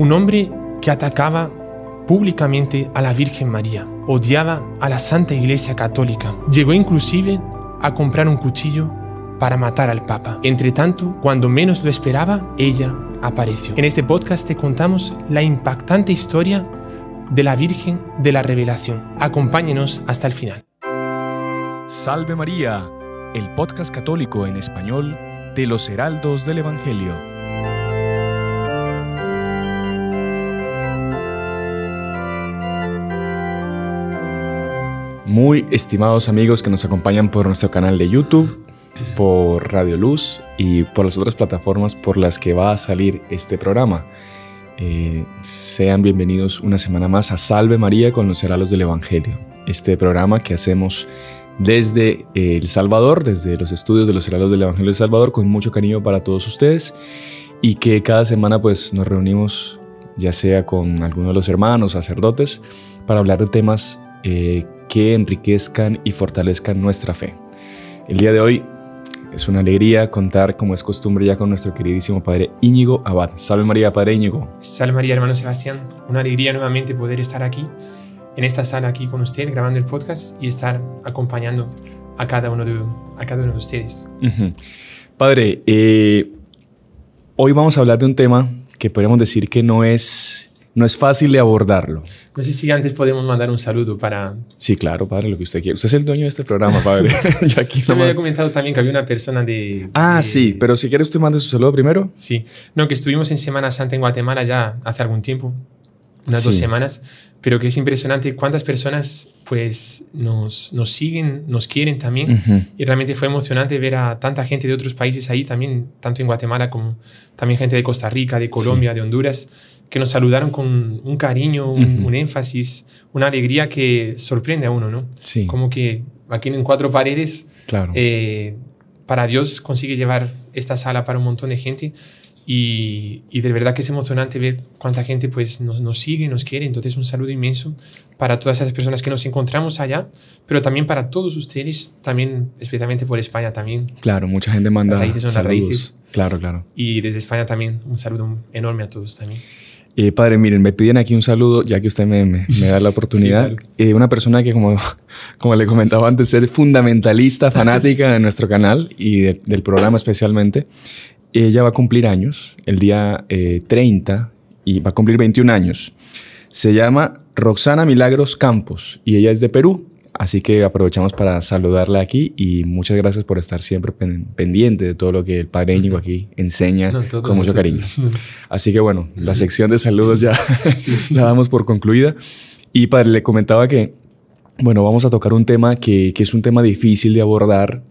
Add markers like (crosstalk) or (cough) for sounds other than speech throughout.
un hombre que atacaba públicamente a la Virgen María, odiaba a la Santa Iglesia Católica, llegó inclusive a comprar un cuchillo para matar al Papa. Entre tanto, cuando menos lo esperaba, ella apareció. En este podcast te contamos la impactante historia de la Virgen de la Revelación. Acompáñenos hasta el final. Salve María, el podcast católico en español de los Heraldos del Evangelio. muy estimados amigos que nos acompañan por nuestro canal de YouTube, por Radio Luz y por las otras plataformas por las que va a salir este programa. Eh, sean bienvenidos una semana más a Salve María con los Heralos del Evangelio, este programa que hacemos desde eh, El Salvador, desde los estudios de los Heralos del Evangelio del de Salvador, con mucho cariño para todos ustedes y que cada semana pues nos reunimos ya sea con alguno de los hermanos, sacerdotes, para hablar de temas eh, que enriquezcan y fortalezcan nuestra fe. El día de hoy es una alegría contar, como es costumbre, ya con nuestro queridísimo Padre Íñigo Abad. Salve María, Padre Íñigo. Salve María, hermano Sebastián. Una alegría nuevamente poder estar aquí, en esta sala aquí con usted, grabando el podcast y estar acompañando a cada uno de, a cada uno de ustedes. Padre, eh, hoy vamos a hablar de un tema que podríamos decir que no es no es fácil de abordarlo. No sé si antes podemos mandar un saludo para... Sí, claro, padre, lo que usted quiera. Usted es el dueño de este programa, padre. (laughs) (laughs) ya aquí usted me había comentado también que había una persona de... Ah, sí, pero si quiere usted mande su saludo primero. Sí, no, que estuvimos en Semana Santa en Guatemala ya hace algún tiempo, unas dos semanas, pero que es impresionante cuántas personas pues nos, nos siguen, nos quieren también. Y realmente fue emocionante ver a tanta gente de otros países ahí también, tanto en Guatemala como también gente de Costa Rica, de Colombia, de Honduras que nos saludaron con un cariño, un, énfasis, una alegría que sorprende a uno, ¿no? Sí. Como que aquí en Cuatro Paredes, claro. Eh, para Dios consigue llevar esta sala para un montón de gente y, de verdad que es emocionante ver cuánta gente pues nos, sigue, nos quiere, entonces un saludo inmenso para todas esas personas que nos encontramos allá, pero también para todos ustedes, también especialmente por España también. Claro, mucha gente manda saludos. Raíces. Claro, claro. Y desde España también un saludo enorme a todos también. Eh, padre, miren, me piden aquí un saludo, ya que usted me, da la (laughs) oportunidad. Eh, una persona que, como, (laughs) como le comentaba antes, es fundamentalista, (laughs) fanática de nuestro canal y del programa especialmente. Ella va a cumplir años, el día eh, 30, y va a cumplir 21 años. Se llama Roxana Milagros Campos y ella es de Perú. Así que aprovechamos para saludarle aquí y muchas gracias por estar siempre pendiente de todo lo que el padre Íñigo aquí enseña con mucho cariño. (laughs) Así que bueno, la sección de saludos ya (laughs) (laughs) la damos por concluida. Y padre, le comentaba que, bueno, vamos a tocar un tema que, es un tema difícil de abordar.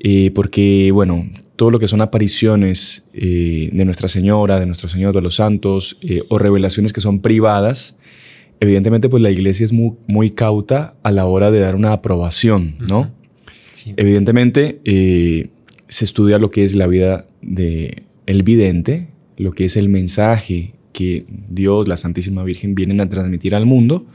Eh, porque, bueno, todo lo que son apariciones eh, de Nuestra Señora, de Nuestro Señor de los Santos, eh, o revelaciones que son privadas, evidentemente pues la iglesia es muy, muy cauta a la hora de dar una aprobación, ¿no? Evidentemente eh, se estudia lo que es la vida de el vidente, lo que es el mensaje que Dios, la Santísima Virgen vienen a transmitir al mundo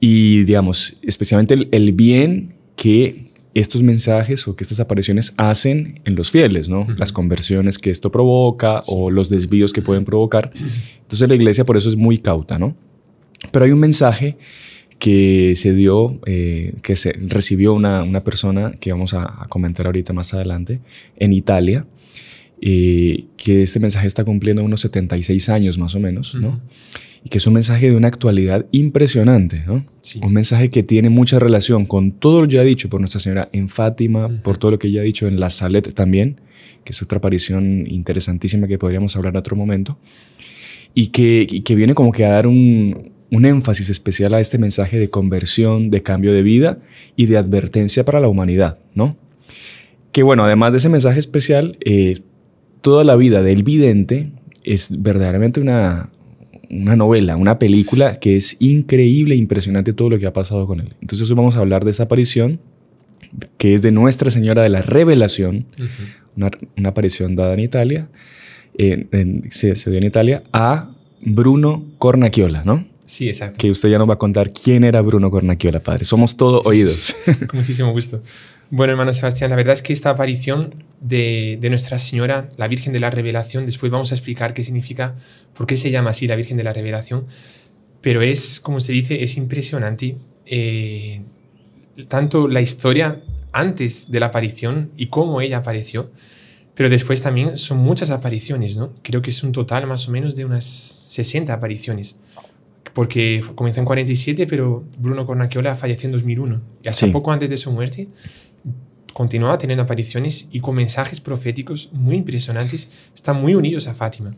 y digamos, especialmente el, bien que estos mensajes o que estas apariciones hacen en los fieles, ¿no? Las conversiones que esto provoca o los desvíos que pueden provocar. Entonces la iglesia por eso es muy cauta, ¿no? Pero hay un mensaje que se dio, eh, que se recibió una, una persona que vamos a, comentar ahorita más adelante en Italia, eh, que este mensaje está cumpliendo unos 76 años más o menos, ¿no? Y que es un mensaje de una actualidad impresionante, ¿no? Un mensaje que tiene mucha relación con todo lo ya dicho por Nuestra Señora en Fátima, por todo lo que ya ha dicho en La Salette también, que es otra aparición interesantísima que podríamos hablar en otro momento, y que, y que viene como que a dar un, un énfasis especial a este mensaje de conversión, de cambio de vida y de advertencia para la humanidad, ¿no? Que bueno, además de ese mensaje especial, eh, toda la vida del vidente es verdaderamente una, novela, una película que es increíble, e impresionante todo lo que ha pasado con él. Entonces hoy vamos a hablar de esa aparición que es de Nuestra Señora de la Revelación, una, aparición dada en Italia, se, se, dio en Italia, a Bruno Cornacchiola, ¿no? Sí, exacto. Que usted ya nos va a contar quién era Bruno la padre. Somos todos oídos. (laughs) Con muchísimo gusto. Bueno, hermano Sebastián, la verdad es que esta aparición de, Nuestra Señora, la Virgen de la Revelación, después vamos a explicar qué significa, por qué se llama así la Virgen de la Revelación, pero es, como se dice, es impresionante eh, tanto la historia antes de la aparición y cómo ella apareció, pero después también son muchas apariciones, ¿no? Creo que es un total más o menos de unas 60 apariciones porque comenzó en 47, pero Bruno Cornacchiola falleció en 2001. Y hace poco antes de su muerte continuaba teniendo apariciones y con mensajes proféticos muy impresionantes. Están muy unidos a Fátima.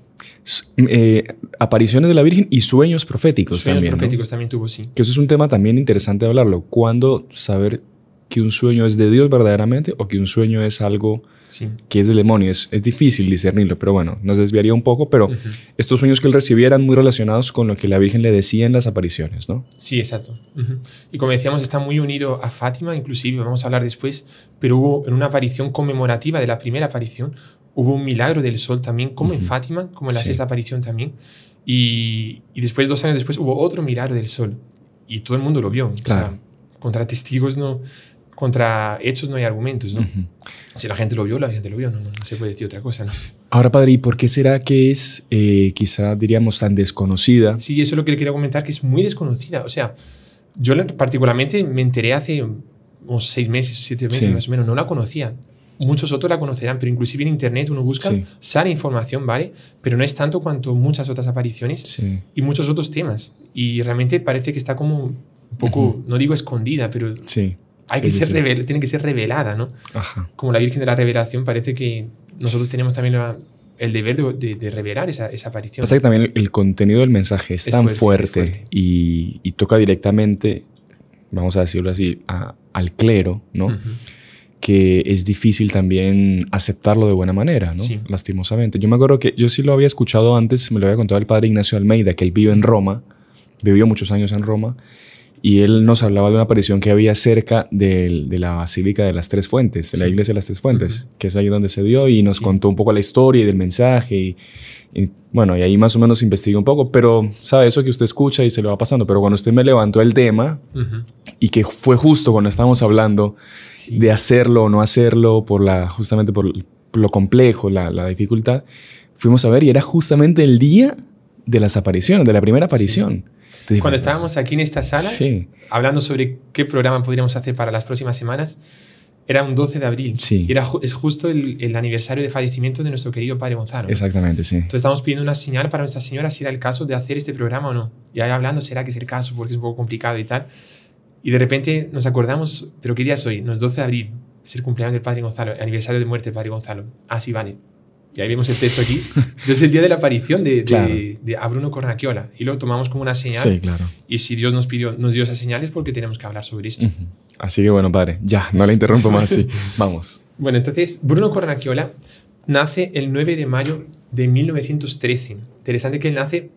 Eh, apariciones de la Virgen y sueños proféticos también. proféticos también tuvo, sí. Que eso es un tema también interesante hablarlo. cuando saber que un sueño es de Dios verdaderamente o que un sueño es algo que es del demonio? Es, difícil discernirlo, pero bueno, nos desviaría un poco, pero estos sueños que él recibía eran muy relacionados con lo que la Virgen le decía en las apariciones, ¿no? Sí, exacto. Y como decíamos, está muy unido a Fátima, inclusive, vamos a hablar después, pero hubo en una aparición conmemorativa de la primera aparición, hubo un milagro del sol también, como en Fátima, como en la sexta aparición también. Y, y, después, dos años después, hubo otro milagro del sol. Y todo el mundo lo vio. Claro. O sea, contra testigos no, contra hechos no hay argumentos, ¿no? Si la gente lo vio, la gente lo vio, no, no, se puede decir otra cosa, ¿no? Ahora, padre, ¿y por qué será que es eh, quizá, diríamos, tan desconocida? Sí, eso es lo que le quería comentar, que es muy desconocida. O sea, yo particularmente me enteré hace mm, unos seis meses, siete meses más o menos, no la conocía. Muchos otros la conocerán, pero inclusive en Internet uno busca, sana sale información, ¿vale? Pero no es tanto cuanto muchas otras apariciones y muchos otros temas. Y realmente parece que está como un poco, no digo escondida, pero sí que ser tiene que ser revelada, ¿no? Como la Virgen de la Revelación, parece que nosotros tenemos también el deber de, revelar esa, aparición. Pasa que también el, contenido del mensaje es, tan fuerte, Y, toca directamente, vamos a decirlo así, al clero, ¿no? que es difícil también aceptarlo de buena manera, ¿no? Lastimosamente. Yo me acuerdo que yo sí lo había escuchado antes, me lo había contado el padre Ignacio Almeida, que él vivió en Roma, vivió muchos años en Roma, y él nos hablaba de una aparición que había cerca de, la Basílica de las Tres Fuentes, de la Iglesia de las Tres Fuentes, que es ahí donde se dio, y nos contó un poco la historia y del mensaje, y, bueno, y ahí más o menos investigué un poco, pero sabe eso que usted escucha y se le va pasando, pero cuando usted me levantó el tema, y que fue justo cuando estábamos hablando de hacerlo o no hacerlo, por la, justamente por, lo complejo, la, la, dificultad, fuimos a ver y era justamente el día de las apariciones, de la primera aparición. Cuando estábamos aquí en esta sala, hablando sobre qué programa podríamos hacer para las próximas semanas, era un 12 de abril. Y es justo el, aniversario de fallecimiento de nuestro querido padre Gonzalo. Exactamente, sí. Entonces estamos pidiendo una señal para Nuestra Señora si era el caso de hacer este programa o no. Y ahí hablando, será que es el caso porque es un poco complicado y tal. Y de repente nos acordamos, pero ¿qué día es hoy? No es 12 de abril, es el cumpleaños del padre Gonzalo, el aniversario de muerte del padre Gonzalo. Así ah, vale y ahí vemos el texto aquí. Es el día de la aparición de, a Bruno Cornacchiola. y lo tomamos como una señal. Sí, claro. Y si Dios nos, pidió, nos dio esas señales, porque tenemos que hablar sobre esto. Así que bueno, padre, ya, no le interrumpo más, sí. (laughs) Vamos. Bueno, entonces, Bruno Cornacchiola nace el 9 de mayo de 1913. Interesante que él nace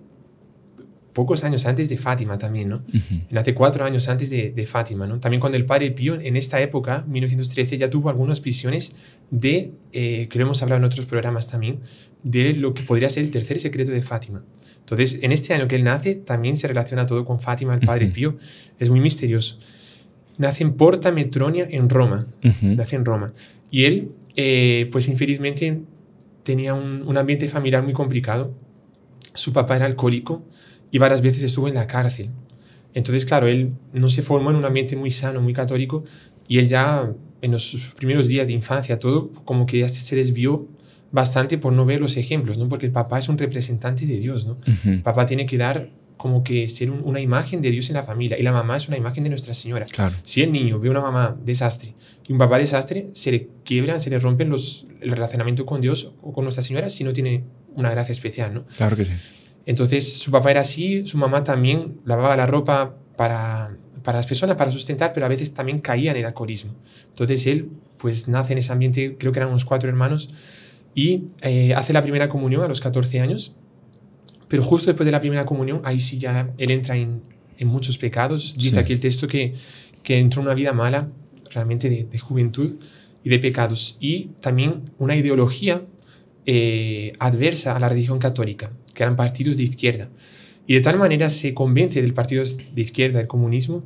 pocos años antes de Fátima también, ¿no? Uh Nace cuatro años antes de, Fátima, ¿no? También cuando el padre Pío, en esta época, 1913, ya tuvo algunas visiones de, eh, que hemos hablado en otros programas también, de lo que podría ser el tercer secreto de Fátima. Entonces, en este año que él nace, también se relaciona todo con Fátima, el padre Pío. Es muy misterioso. Nace en Porta Metronia, en Roma. Nace en Roma. Y él, eh, pues infelizmente, tenía un, un ambiente familiar muy complicado. Su papá era alcohólico, y varias veces estuvo en la cárcel. Entonces, claro, él no se formó en un ambiente muy sano, muy católico, y él ya en los sus primeros días de infancia, todo, como que ya se desvió bastante por no ver los ejemplos, ¿no? Porque el papá es un representante de Dios, ¿no? Papá tiene que dar como que ser una imagen de Dios en la familia y la mamá es una imagen de Nuestra Señora. Claro. Si el niño ve una mamá desastre y un papá desastre, se le quiebran, se le rompen los, el relacionamiento con Dios o con Nuestra Señora si no tiene una gracia especial, ¿no? Claro que sí. Entonces su papá era así, su mamá también lavaba la ropa para, las personas, para sustentar, pero a veces también caía en el alcoholismo. Entonces él pues nace en ese ambiente, creo que eran unos cuatro hermanos, y eh, hace la primera comunión a los 14 años, pero justo después de la primera comunión, ahí sí ya él entra en, muchos pecados. Dice aquí el texto que, que entró en una vida mala, realmente de, juventud y de pecados, y también una ideología eh, adversa a la religión católica que eran partidos de izquierda. Y de tal manera se convence del partido de izquierda, del comunismo,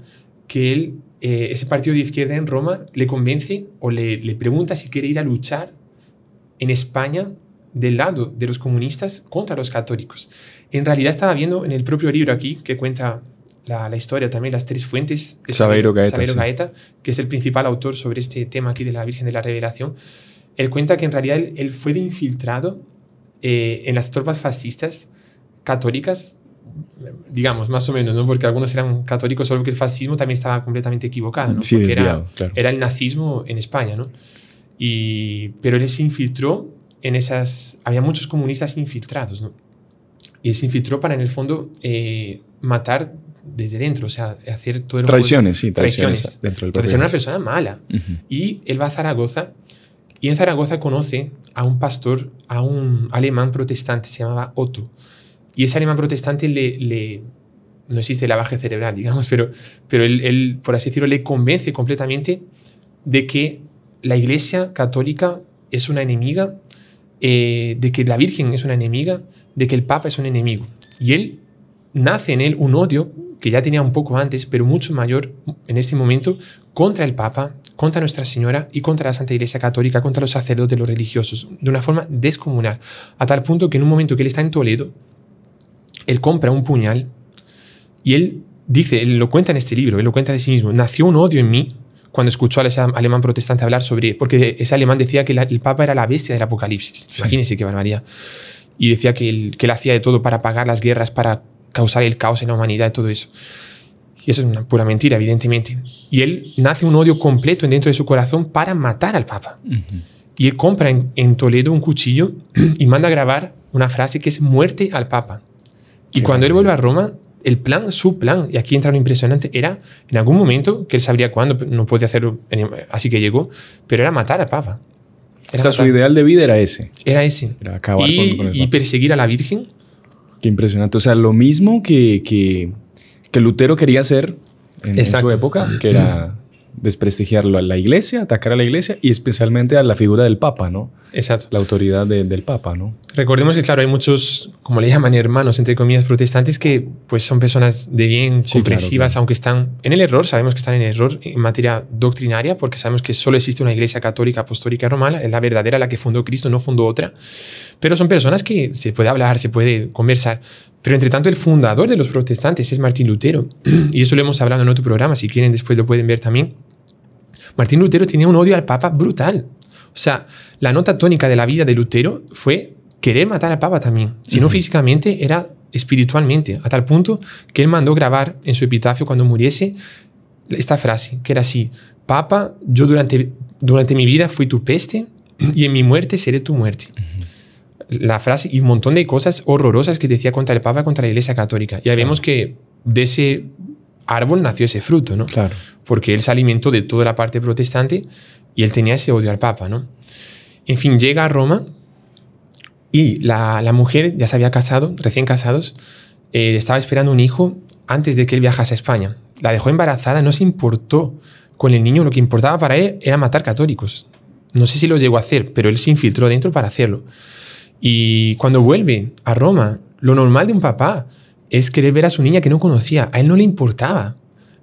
que él, eh, ese partido de izquierda en Roma le convence o le, pregunta si quiere ir a luchar en España del lado de los comunistas contra los católicos. En realidad estaba viendo en el propio libro aquí, que cuenta la, historia también, las tres fuentes de Gaeta, que es el principal autor sobre este tema aquí de la Virgen de la Revelación, él cuenta que en realidad él, él fue de infiltrado eh, en las tropas fascistas católicas, digamos, más o menos, ¿no? porque algunos eran católicos, solo que el fascismo también estaba completamente equivocado, ¿no? porque era, el nazismo en España, ¿no? Y, pero él se infiltró en esas... Había muchos comunistas infiltrados, Y él se infiltró para, en el fondo, eh, matar desde dentro, o sea, hacer todo el... Traiciones, sí, traiciones, dentro del Entonces era una persona mala. Y él va a Zaragoza y en Zaragoza conoce a un pastor, a un alemán protestante, se llamaba Otto. Y ese alemán protestante le, no existe la baja cerebral, digamos, pero, pero él, por así decirlo, le convence completamente de que la Iglesia católica es una enemiga, eh, de que la Virgen es una enemiga, de que el Papa es un enemigo. Y él nace en él un odio que ya tenía un poco antes, pero mucho mayor en este momento, contra el Papa, contra Nuestra Señora y contra la Santa Iglesia Católica, contra los sacerdotes, los religiosos, de una forma descomunal, a tal punto que en un momento que él está en Toledo, él compra un puñal y él dice, él lo cuenta en este libro, él lo cuenta de sí mismo, nació un odio en mí cuando escuchó ese alemán protestante hablar sobre, porque ese alemán decía que el Papa era la bestia del Apocalipsis, sí. imagínense qué barbaridad, y decía que él, que él hacía de todo para pagar las guerras, para causar el caos en la humanidad y todo eso. Y eso es una pura mentira, evidentemente. Y él nace un odio completo dentro de su corazón para matar al Papa. Y él compra en, Toledo un cuchillo (clears throat) y manda a grabar una frase que es muerte al Papa. Y cuando él vuelve a Roma, el plan, su plan, y aquí entra lo impresionante, era en algún momento, que él sabría cuándo, no podía hacerlo, así que llegó, pero era matar al Papa. Era o sea, su ideal de vida era ese. Era ese. y, y perseguir a la Virgen. Qué impresionante. O sea, lo mismo que, que que Lutero quería hacer en, su época, que era desprestigiarlo a la iglesia, atacar a la iglesia y especialmente a la figura del papa, ¿no? Exacto. La autoridad del papa, ¿no? Recordemos que, claro, hay muchos, como le llaman hermanos, entre comillas, protestantes que pues son personas de bien, comprensivas, aunque están en el error, sabemos que están en error en materia doctrinaria, porque sabemos que solo existe una iglesia católica apostólica romana, es la verdadera, la que fundó Cristo, no fundó otra, pero son personas que se puede hablar, se puede conversar, pero entre tanto, el fundador de los protestantes es Martín Lutero. (clears throat) Y eso lo hemos hablado en otro programa, si quieren después lo pueden ver también. Martín Lutero tenía un odio al Papa brutal. O sea, la nota tónica de la vida de Lutero fue querer matar al Papa también. Si no físicamente, era espiritualmente, a tal punto que él mandó grabar en su epitafio cuando muriese esta frase, que era así, Papa, yo durante, durante mi vida fui tu peste (clears throat) y en mi muerte seré tu muerte la frase y un montón de cosas horrorosas que decía contra el Papa, contra la Iglesia Católica. Ya vemos que de ese árbol nació ese fruto, ¿no? Claro. Porque él se alimentó de toda la parte protestante y él tenía ese odio al Papa, ¿no? En fin, llega a Roma y la, mujer ya se había casado, recién casados, eh, estaba esperando un hijo antes de que él viajase a España. La dejó embarazada, no se importó con el niño, lo que importaba para él era matar católicos. No sé si lo llegó a hacer, pero él se infiltró dentro para hacerlo. Y cuando vuelve a Roma, lo normal de un papá es querer ver a su niña que no conocía. A él no le importaba.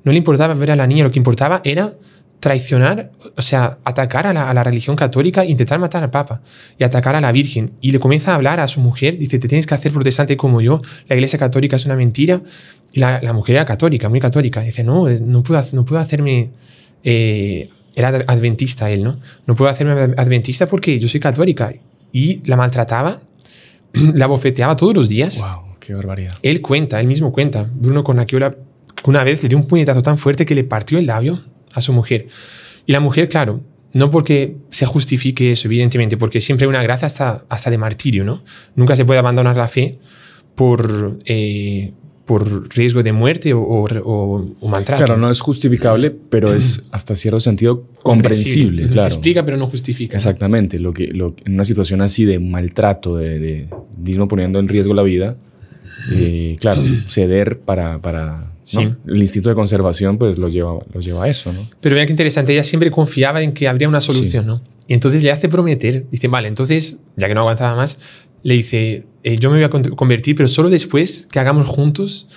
No le importaba ver a la niña, lo que importaba era traicionar, o sea, atacar a la, religión católica, e intentar matar al Papa y atacar a la Virgen. Y le comienza a hablar a su mujer, dice, te tienes que hacer protestante como yo, la iglesia católica es una mentira. Y la, mujer era católica, muy católica. Dice, no, no puedo, no puedo hacerme... Eh, era adventista él, ¿no? No puedo hacerme adventista porque yo soy católica y la maltrataba, (clears throat) la bofeteaba todos los días. ¡Wow! ¡Qué barbaridad! Él cuenta, él mismo cuenta, Bruno Conacchiola, que una vez le dio un puñetazo tan fuerte que le partió el labio a su mujer. Y la mujer, claro, no porque se justifique eso, evidentemente, porque siempre hay una gracia hasta, hasta de martirio, ¿no? Nunca se puede abandonar la fe por, eh, por riesgo de muerte o, o, maltrato. Claro, no es justificable, pero es hasta cierto sentido comprensible. Explica, pero no justifica. Exactamente. Lo que, lo, en una situación así de maltrato, de, de mismo poniendo en riesgo la vida, eh, claro, ceder para, para Sí. El Instituto de conservación pues lo lleva, lo lleva a eso, ¿no? Pero vean qué interesante, ella siempre confiaba en que habría una solución, ¿no? Y entonces le hace prometer, dice, vale, entonces, ya que no aguantaba más, le dice, eh, yo me voy a convertir, pero solo después que hagamos juntos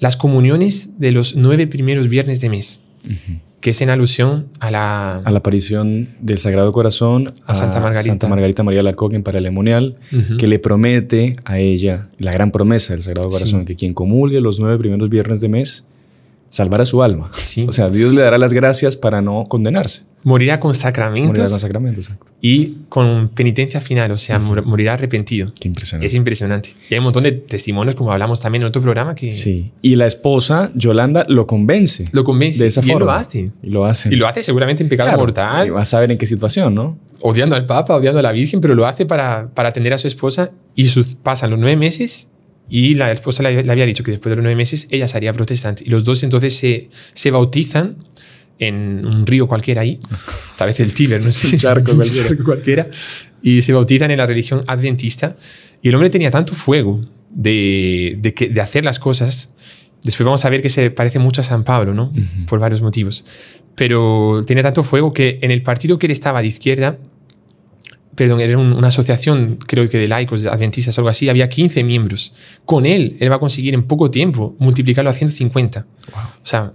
las comuniones de los nueve primeros viernes de mes, que es en alusión a la... aparición del Sagrado Corazón a, Santa Margarita. Margarita María Lacoque en Paralemonial, que le promete a ella la gran promesa del Sagrado Corazón, que quien comulgue los nueve primeros viernes de mes, salvará su alma. O sea, Dios le dará las gracias para no condenarse. Morirá con sacramentos. Morirá con exacto. Y con penitencia final, o sea, morirá arrepentido. Qué impresionante. Es impresionante. Y hay un montón de testimonios, como hablamos también en otro programa, que... Sí. Y la esposa, Yolanda, lo convence. Lo convence. De esa forma. lo hace. Y lo hace. Y lo hace seguramente en pecado mortal. Y vas a saber en qué situación, ¿no? Odiando al Papa, odiando a la Virgen, pero lo hace para, para atender a su esposa. Y sus, pasan los nueve meses y la esposa le, había dicho que después de los nueve meses ella sería protestante. Y los dos entonces se, se bautizan en un río cualquiera ahí, (laughs) tal vez el Tíber, no sé, un charco, (laughs) cualquiera, y se bautizan en la religión adventista. Y el hombre tenía tanto fuego de, que, de hacer las cosas. Después vamos a ver que se parece mucho a San Pablo, ¿no? Por varios motivos. Pero tenía tanto fuego que en el partido que él estaba de izquierda, perdón, era una asociación, creo que de laicos, adventistas, algo así, había 15 miembros. Con él, él va a conseguir en poco tiempo multiplicarlo a 150. O sea,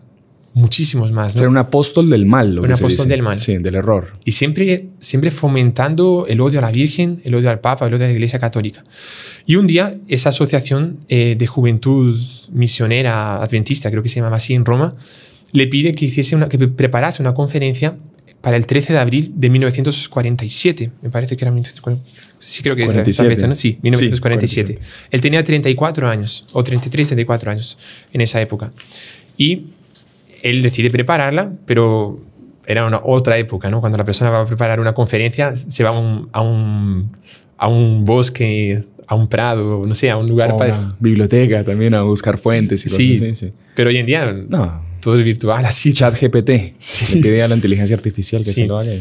muchísimos más. Era Ser un apóstol del mal. Lo un apóstol del mal. Sí, del error. Y siempre, siempre fomentando el odio a la Virgen, el odio al Papa, el odio a la Iglesia Católica. Y un día esa asociación eh, de juventud misionera adventista, creo que se llamaba así en Roma, le pide que, hiciese una, que preparase una conferencia para el 13 de abril de 1947. Me parece que era 1947. Sí, creo que Era esa Sí, 1947. Él tenía 34 años, o 33, 34 años en esa época. Y él decide prepararla, pero era una otra época, ¿no? Cuando la persona va a preparar una conferencia, se va a un, bosque, a un prado, no sé, a un lugar para... Una biblioteca también, a buscar fuentes y sí, así. Sí. Pero hoy en día no. todo es virtual, así. (laughs) Chat GPT. Sí. Le pide a la inteligencia artificial que se lo haga.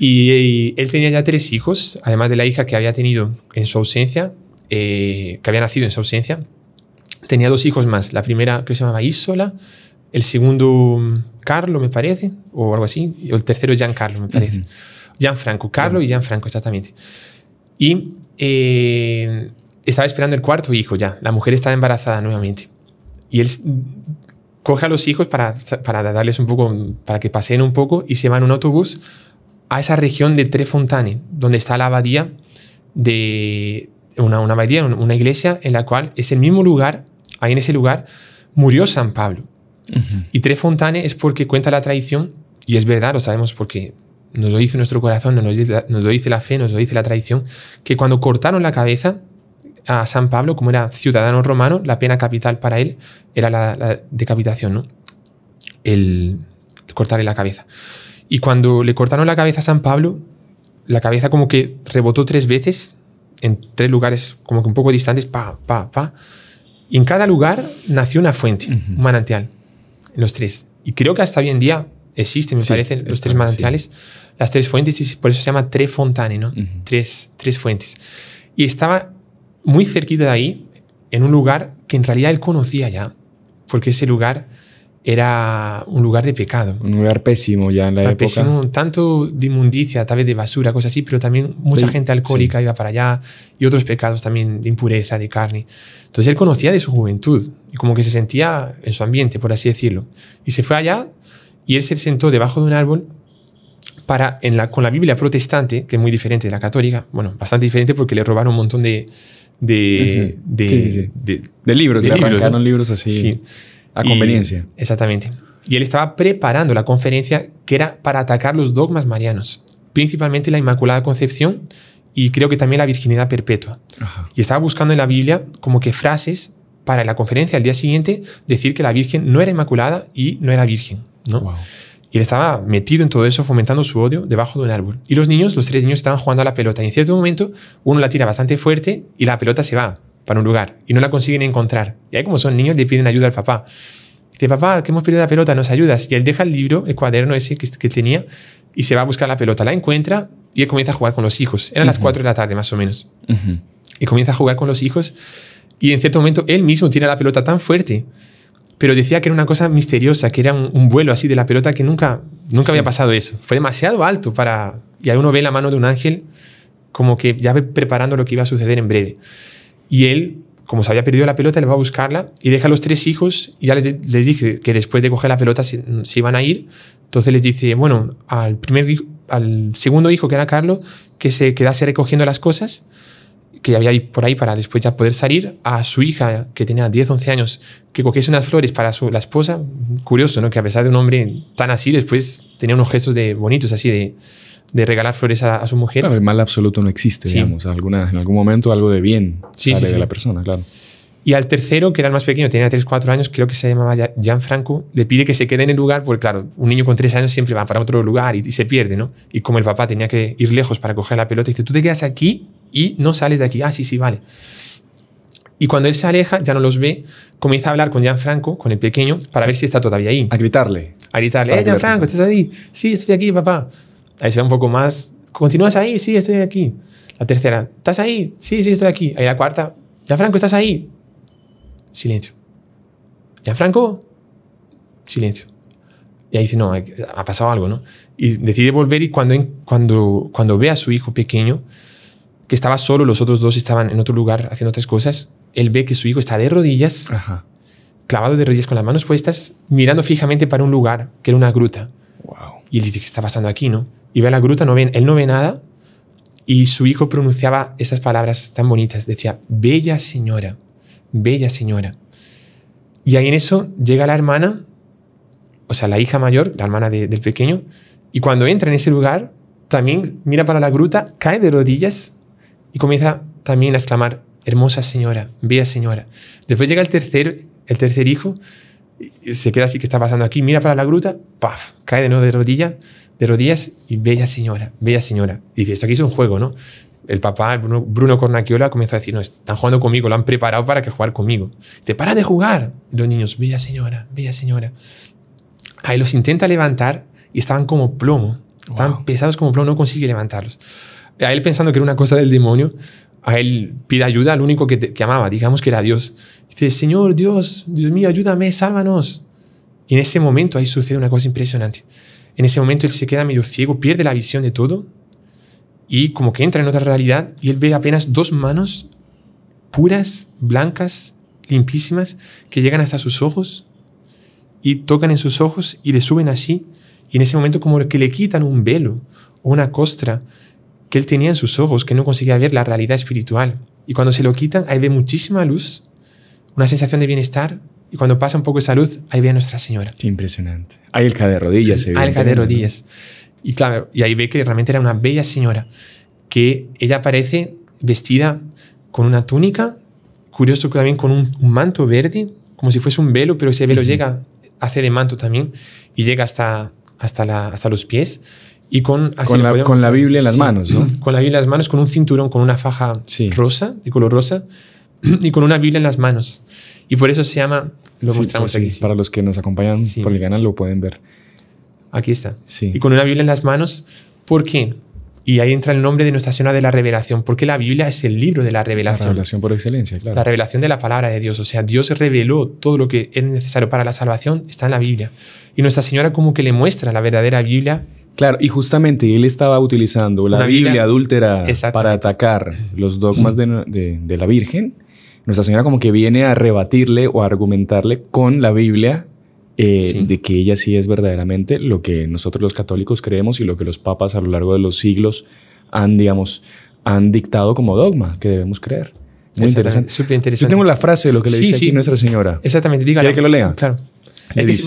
Y, eh, él tenía ya tres hijos, además de la hija que había tenido en su ausencia, eh, que había nacido en su ausencia. Tenía dos hijos más. La primera, que se llamaba Isola, el segundo mm, Carlo, me parece, o algo así, y el tercero Giancarlo, me parece. Gianfranco, Carlo y Gianfranco, exactamente. Y eh, estaba esperando el cuarto hijo ya, la mujer estaba embarazada nuevamente. Y él mm, coge a los hijos para, darles un poco, para que pasen un poco y se van en un autobús a esa región de Trefontane, donde está la abadía de una, una abadía, una iglesia en la cual es el mismo lugar, ahí en ese lugar murió San Pablo. Y Tres Fontanes es porque cuenta la tradición, y es verdad, lo sabemos porque nos lo dice nuestro corazón, nos lo dice la, fe, nos lo dice la tradición, que cuando cortaron la cabeza a San Pablo, como era ciudadano romano, la pena capital para él era la, decapitación, ¿no? El, cortarle la cabeza. Y cuando le cortaron la cabeza a San Pablo, la cabeza como que rebotó tres veces en tres lugares como que un poco distantes, pa, pa, pa. Y en cada lugar nació una fuente, un manantial los tres. Y creo que hasta hoy en día existen, me parecen parece, los tres manantiales, las tres fuentes, y por eso se llama Tres Fontane, ¿no? tres, tres fuentes. Y estaba muy cerquita de ahí, en un lugar que en realidad él conocía ya, porque ese lugar era un lugar de pecado. Un lugar pésimo ya en la época. Pésimo, tanto de inmundicia, tal vez de basura, cosas así, pero también mucha gente alcohólica iba para allá y otros pecados también de impureza, de carne. Entonces él conocía de su juventud y como que se sentía en su ambiente, por así decirlo. Y se fue allá y él se sentó debajo de un árbol para, en la, con la Biblia protestante, que es muy diferente de la católica, bueno, bastante diferente porque le robaron un montón de, de, de, de libros, le libros, ¿no? libros así. A conveniencia. exactamente. Y él estaba preparando la conferencia que era para atacar los dogmas marianos, principalmente la Inmaculada Concepción y creo que también la virginidad perpetua. Y estaba buscando en la Biblia como que frases para la conferencia al día siguiente decir que la Virgen no era inmaculada y no era virgen, ¿no? Y él estaba metido en todo eso, fomentando su odio debajo de un árbol. Y los niños, los tres niños, estaban jugando a la pelota. Y en cierto momento, uno la tira bastante fuerte y la pelota se va para un lugar y no la consiguen encontrar. Y ahí como son niños le piden ayuda al papá. Dice, papá, que hemos perdido la pelota, nos ayudas. Y él deja el libro, el cuaderno ese que, tenía, y se va a buscar la pelota. La encuentra y él comienza a jugar con los hijos. Eran las 4 de la tarde más o menos. Y comienza a jugar con los hijos y en cierto momento él mismo tira la pelota tan fuerte. Pero decía que era una cosa misteriosa, que era un, vuelo así de la pelota que nunca, nunca había pasado eso. Fue demasiado alto para... Y ahí uno ve la mano de un ángel como que ya preparando lo que iba a suceder en breve. Y él, como se había perdido la pelota, le va a buscarla y deja a los tres hijos. Y ya les, les dije que después de coger la pelota se, iban a ir. Entonces les dice, bueno, al, primer, al segundo hijo, que era Carlos, que se quedase recogiendo las cosas que había por ahí para después ya poder salir, a su hija, que tenía 10, 11 años, que cogiese unas flores para su, la esposa. Curioso, ¿no? Que a pesar de un hombre tan así, después tenía unos gestos de, bonitos, así de de regalar flores a, su mujer. Claro, el mal absoluto no existe, digamos. en algún momento algo de bien sí, sale de la persona, claro. Y al tercero, que era el más pequeño, tenía 3, 4 años, creo que se llamaba Gianfranco, le pide que se quede en el lugar, porque claro, un niño con 3 años siempre va para otro lugar y, se pierde, ¿no? Y como el papá tenía que ir lejos para coger la pelota, dice, tú te quedas aquí y no sales de aquí. Ah, sí, sí, vale. Y cuando él se aleja, ya no los ve, comienza a hablar con Gianfranco, con el pequeño, para ver si está todavía ahí. A gritarle. A gritarle, ¡eh, Gianfranco, estás ahí! Sí, estoy aquí, papá. Ahí se ve un poco más. ¿Continúas ahí? Sí, estoy aquí. La tercera, ¿estás ahí? Sí, sí, estoy aquí. Ahí la cuarta, ¿ya Franco, estás ahí? Silencio. ¿Ya Franco? Silencio. Y ahí dice, no, eh, ha pasado algo, ¿no? Y decide volver y cuando, cuando, cuando ve a su hijo pequeño, que estaba solo, los otros dos estaban en otro lugar haciendo otras cosas, él ve que su hijo está de rodillas, clavado de rodillas con las manos puestas, mirando fijamente para un lugar que era una gruta. Wow. Y él dice, ¿qué está pasando aquí, no? y ve la gruta, no ve, él no ve nada y su hijo pronunciaba estas palabras tan bonitas, decía, bella señora, bella señora. Y ahí en eso llega la hermana, o sea, la hija mayor, la hermana del pequeño, y cuando entra en ese lugar, también mira para la gruta, cae de rodillas y comienza también a exclamar, hermosa señora, bella señora. Después llega el tercer, el tercer hijo, se queda así que está pasando aquí, mira para la gruta, paf, cae de nuevo de rodillas de rodillas y bella señora, bella señora. dice, esto aquí es un juego, ¿no? El papá, Bruno, Bruno, Cornaquiola, comenzó a decir, no, están jugando conmigo, lo han preparado para que jugar conmigo. Te para de jugar. Los niños, bella señora, bella señora. Ahí los intenta levantar y estaban como plomo. Estaban pesados como plomo, no consigue levantarlos. A él pensando que era una cosa del demonio, a él pide ayuda al único que, que amaba, digamos que era Dios. Dice, Señor Dios, Dios mío, ayúdame, sálvanos. Y en ese momento ahí sucede una cosa impresionante. En ese momento él se queda medio ciego, pierde la visión de todo y como que entra en otra realidad y él ve apenas dos manos puras, blancas, limpísimas, que llegan hasta sus ojos y tocan en sus ojos y le suben así. Y en ese momento como que le quitan un velo o una costra que él tenía en sus ojos, que no conseguía ver la realidad espiritual. Y cuando se lo quitan, ahí ve muchísima luz, una sensación de bienestar y cuando pasa un poco de salud, ahí ve a Nuestra Señora. Qué impresionante. Ahí el cae de rodillas. Ahí el cae de rodillas. Y claro, y ahí ve que realmente era una bella señora, que ella aparece vestida con una túnica, curioso que también con un, manto verde, como si fuese un velo, pero ese velo llega, hace de manto también, y llega hasta, hasta, la, hasta los pies. Y con, con, la, Biblia en las manos, ¿no? Con la Biblia en las manos, con un cinturón, con una faja rosa, de color rosa, (clears throat) y con una Biblia en las manos. Y por eso se llama, lo mostramos aquí. Para los que nos acompañan por el canal lo pueden ver. Aquí está. Sí. Y con una Biblia en las manos, ¿por qué? Y ahí entra el nombre de Nuestra Señora de la Revelación, porque la Biblia es el libro de la revelación. La revelación por excelencia, claro. La revelación de la palabra de Dios. O sea, Dios reveló todo lo que es necesario para la salvación, está en la Biblia. Y Nuestra Señora como que le muestra la verdadera Biblia. Claro, y justamente él estaba utilizando la Biblia, adúltera para atacar los dogmas de la Virgen nuestra Señora como que viene a rebatirle o a argumentarle con la Biblia eh, de que ella sí es verdaderamente lo que nosotros los católicos creemos y lo que los papas a lo largo de los siglos han, digamos, han dictado como dogma que debemos creer. Muy interesante. Súper interesante. Yo tengo la frase de lo que le dice aquí Nuestra Señora. Exactamente, Quiere que lo lea? Claro.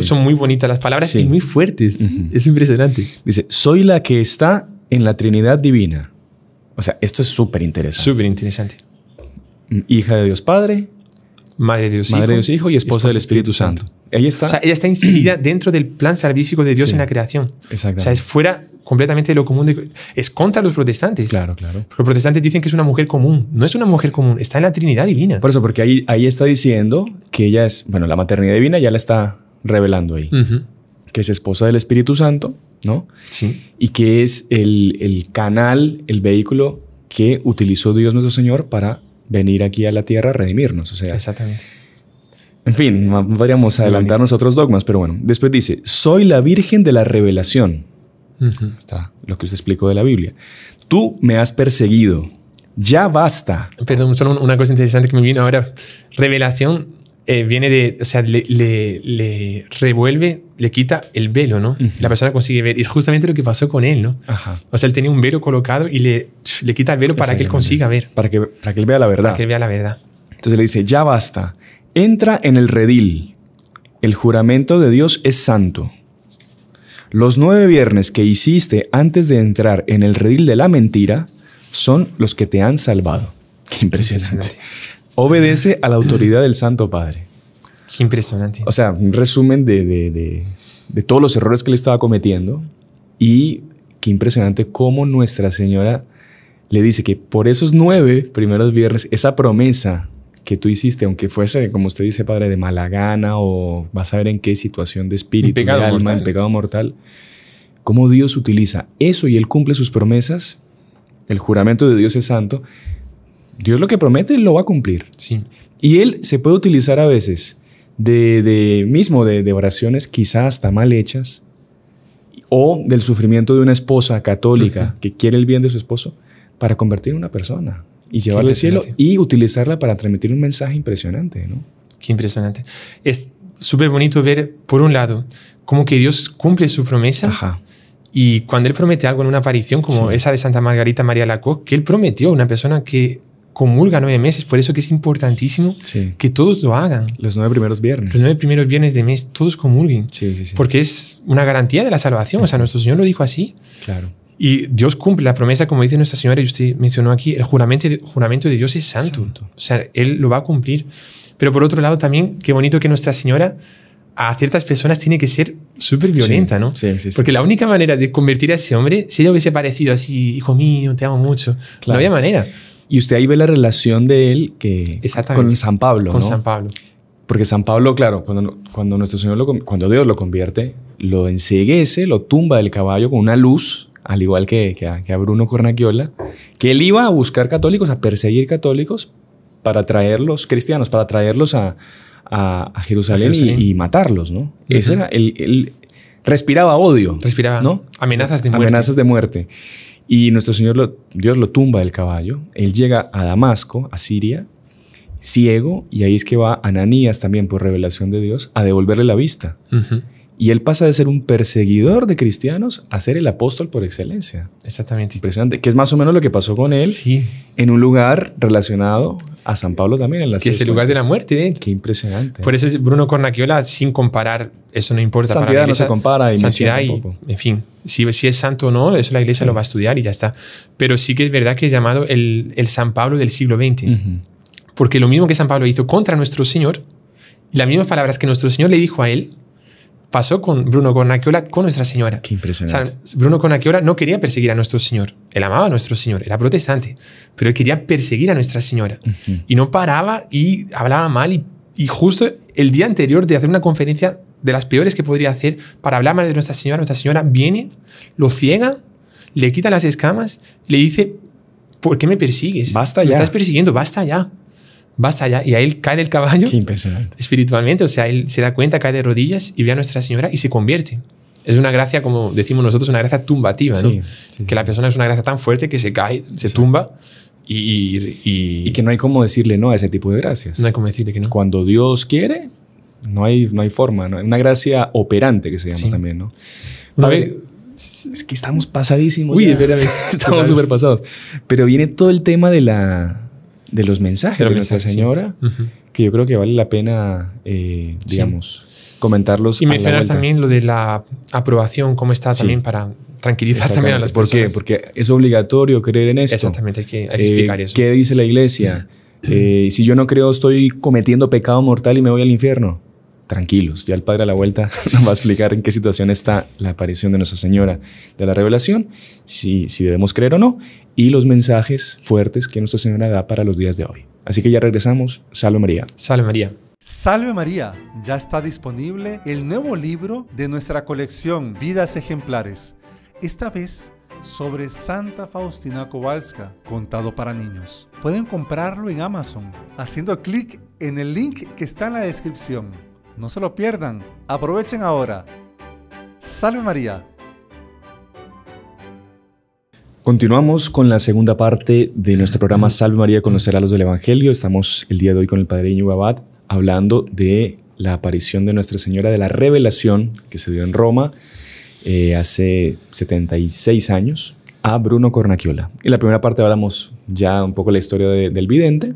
son muy bonitas las palabras y muy fuertes. Es impresionante. Dice, soy la que está en la Trinidad Divina. O sea, esto es súper interesante. Súper interesante hija de Dios Padre, Madre de Dios, Madre Hijo, de Hijo y esposa, del Espíritu, Santo. Ella está. O sea, ella está inserida dentro del plan salvífico de Dios en la creación. Exactamente. O sea, es fuera completamente de lo común. es contra los protestantes. Claro, claro. los protestantes dicen que es una mujer común. No es una mujer común, está en la Trinidad Divina. Por eso, porque ahí, ahí está diciendo que ella es. Bueno, la maternidad divina ya la está revelando ahí. Que es esposa del Espíritu Santo, ¿no? Sí. Y que es el, el canal, el vehículo que utilizó Dios nuestro Señor para venir aquí a la tierra a redimirnos. O sea, Exactamente. En fin, podríamos adelantarnos a otros dogmas, pero bueno. Después dice, soy la Virgen de la Revelación. Está lo que usted explicó de la Biblia. Tú me has perseguido. Ya basta. Perdón, solo una cosa interesante que me vino ahora. Revelación eh, viene de, o sea, le, revuelve, le quita el velo, ¿no? La persona consigue ver. Y es justamente lo que pasó con él, ¿no? O sea, él tenía un velo colocado y le, le quita el velo para que él consiga ver. Para que, para que él vea la verdad. Para que vea la verdad. Entonces le dice, ya basta, entra en el redil. El juramento de Dios es santo. Los nueve viernes que hiciste antes de entrar en el redil de la mentira son los que te han salvado. Qué impresionante. impresionante obedece a la autoridad del Santo Padre. Qué impresionante. O sea, un resumen de, de, de, todos los errores que le estaba cometiendo y qué impresionante cómo Nuestra Señora le dice que por esos nueve primeros viernes, esa promesa que tú hiciste, aunque fuese, como usted dice, padre, de mala gana o vas a ver en qué situación de espíritu, de alma, mortal. en pecado mortal, cómo Dios utiliza eso y Él cumple sus promesas, el juramento de Dios es santo, Dios lo que promete, lo va a cumplir. Sí. Y Él se puede utilizar a veces de, mismo de, de, oraciones quizás hasta mal hechas o del sufrimiento de una esposa católica que quiere el bien de su esposo para convertir en una persona y llevarla al cielo y utilizarla para transmitir un mensaje impresionante, ¿no? Qué impresionante. Es súper bonito ver, por un lado, como que Dios cumple su promesa. Y cuando Él promete algo en una aparición como esa de Santa Margarita María Laco que Él prometió a una persona que comulga nueve meses. Por eso que es importantísimo que todos lo hagan. Los nueve primeros viernes. Los nueve primeros viernes de mes, todos comulguen. porque es una garantía de la salvación. O sea, nuestro Señor lo dijo así. Claro. Y Dios cumple la promesa, como dice Nuestra Señora, y usted mencionó aquí, el juramento, juramento de Dios es santo. O sea, Él lo va a cumplir. Pero por otro lado también, qué bonito que Nuestra Señora a ciertas personas tiene que ser súper violenta, ¿no? Sí, sí, Porque la única manera de convertir a ese hombre, si ella hubiese parecido así, hijo mío, te amo mucho, no había manera. Y usted ahí ve la relación de él que con San Pablo. Con San Pablo. Porque San Pablo, claro, cuando, cuando nuestro Señor cuando Dios lo convierte, lo enseguece, lo tumba del caballo con una luz, al igual que, que, a, Bruno Cornaquiola, que él iba a buscar católicos, a perseguir católicos para traerlos, cristianos, para traerlos a, Jerusalén, Y, matarlos, ¿no? el, respiraba odio. Respiraba. ¿no? Amenazas de Amenazas de muerte. Y nuestro Señor, lo, Dios lo tumba del caballo. Él llega a Damasco, a Siria, ciego, y ahí es que va Ananías también por revelación de Dios a devolverle la vista. Y él pasa de ser un perseguidor de cristianos a ser el apóstol por excelencia. Exactamente. Impresionante. Que es más o menos lo que pasó con él sí. en un lugar relacionado a San Pablo también. En las que es el lugar de la muerte ¿eh? Qué impresionante. Por eso es Bruno Cornaquiola, sin comparar, eso no importa. para no se compara. Y santidad y, en fin, si, es santo o no, eso la iglesia lo va a estudiar y ya está. Pero sí que es verdad que es llamado el, San Pablo del siglo XX. Porque lo mismo que San Pablo hizo contra nuestro Señor, las mismas palabras que nuestro Señor le dijo a él, pasó con Bruno Cornaquiola, con Nuestra Señora. Qué impresionante. Bruno Cornaquiola no quería perseguir a nuestro Señor. Él amaba a nuestro Señor, era protestante, pero él quería perseguir a Nuestra Señora. Y no paraba y hablaba mal. Y, y, justo el día anterior de hacer una conferencia de las peores que podría hacer para hablar mal de Nuestra Señora, Nuestra Señora viene, lo ciega, le quita las escamas, le dice, ¿por qué me persigues? Basta ya. Me estás persiguiendo, basta ya vas allá y a él cae del caballo. Espiritualmente, o sea, él se da cuenta, cae de rodillas y ve a Nuestra Señora y se convierte. Es una gracia, como decimos nosotros, una gracia tumbativa, que la persona es una gracia tan fuerte que se cae, se tumba. Y, que no hay como decirle no a ese tipo de gracias. No hay como decirle que no. Cuando Dios quiere, no hay, no hay forma. ¿no? Una gracia operante que se llama también, ¿no? Es que estamos pasadísimos. (laughs) estamos súper pasados. Pero viene todo el tema de la, de los mensajes de, Nuestra Señora, que yo creo que vale la pena, eh, digamos, comentarlos. Y mencionar también lo de la aprobación, cómo está también para tranquilizar también a las personas. ¿Por Porque es obligatorio creer en eso. Exactamente, hay que, eh, explicar eso. ¿Qué dice la iglesia? Eh, si yo no creo, estoy cometiendo pecado mortal y me voy al infierno. Tranquilos, ya el Padre a la vuelta (laughs) nos va a explicar en qué situación está la aparición de Nuestra Señora de la Revelación, si, si debemos creer o no y los mensajes fuertes que Nuestra Señora da para los días de hoy. Así que ya regresamos. Salve María. Salve María. Salve María, ya está disponible el nuevo libro de nuestra colección Vidas Ejemplares, esta vez sobre Santa Faustina Kowalska, contado para niños. Pueden comprarlo en Amazon haciendo clic en el link que está en la descripción. No se lo pierdan, aprovechen ahora. Salve María, Continuamos con la segunda parte de nuestro programa Salve María, conocer a los del Evangelio. Estamos el día de hoy con el Padre Iñu Abad hablando de la aparición de Nuestra Señora de la Revelación que se dio en Roma eh, hace 76 años a Bruno Cornaquiola. En la primera parte hablamos ya un poco la historia del vidente,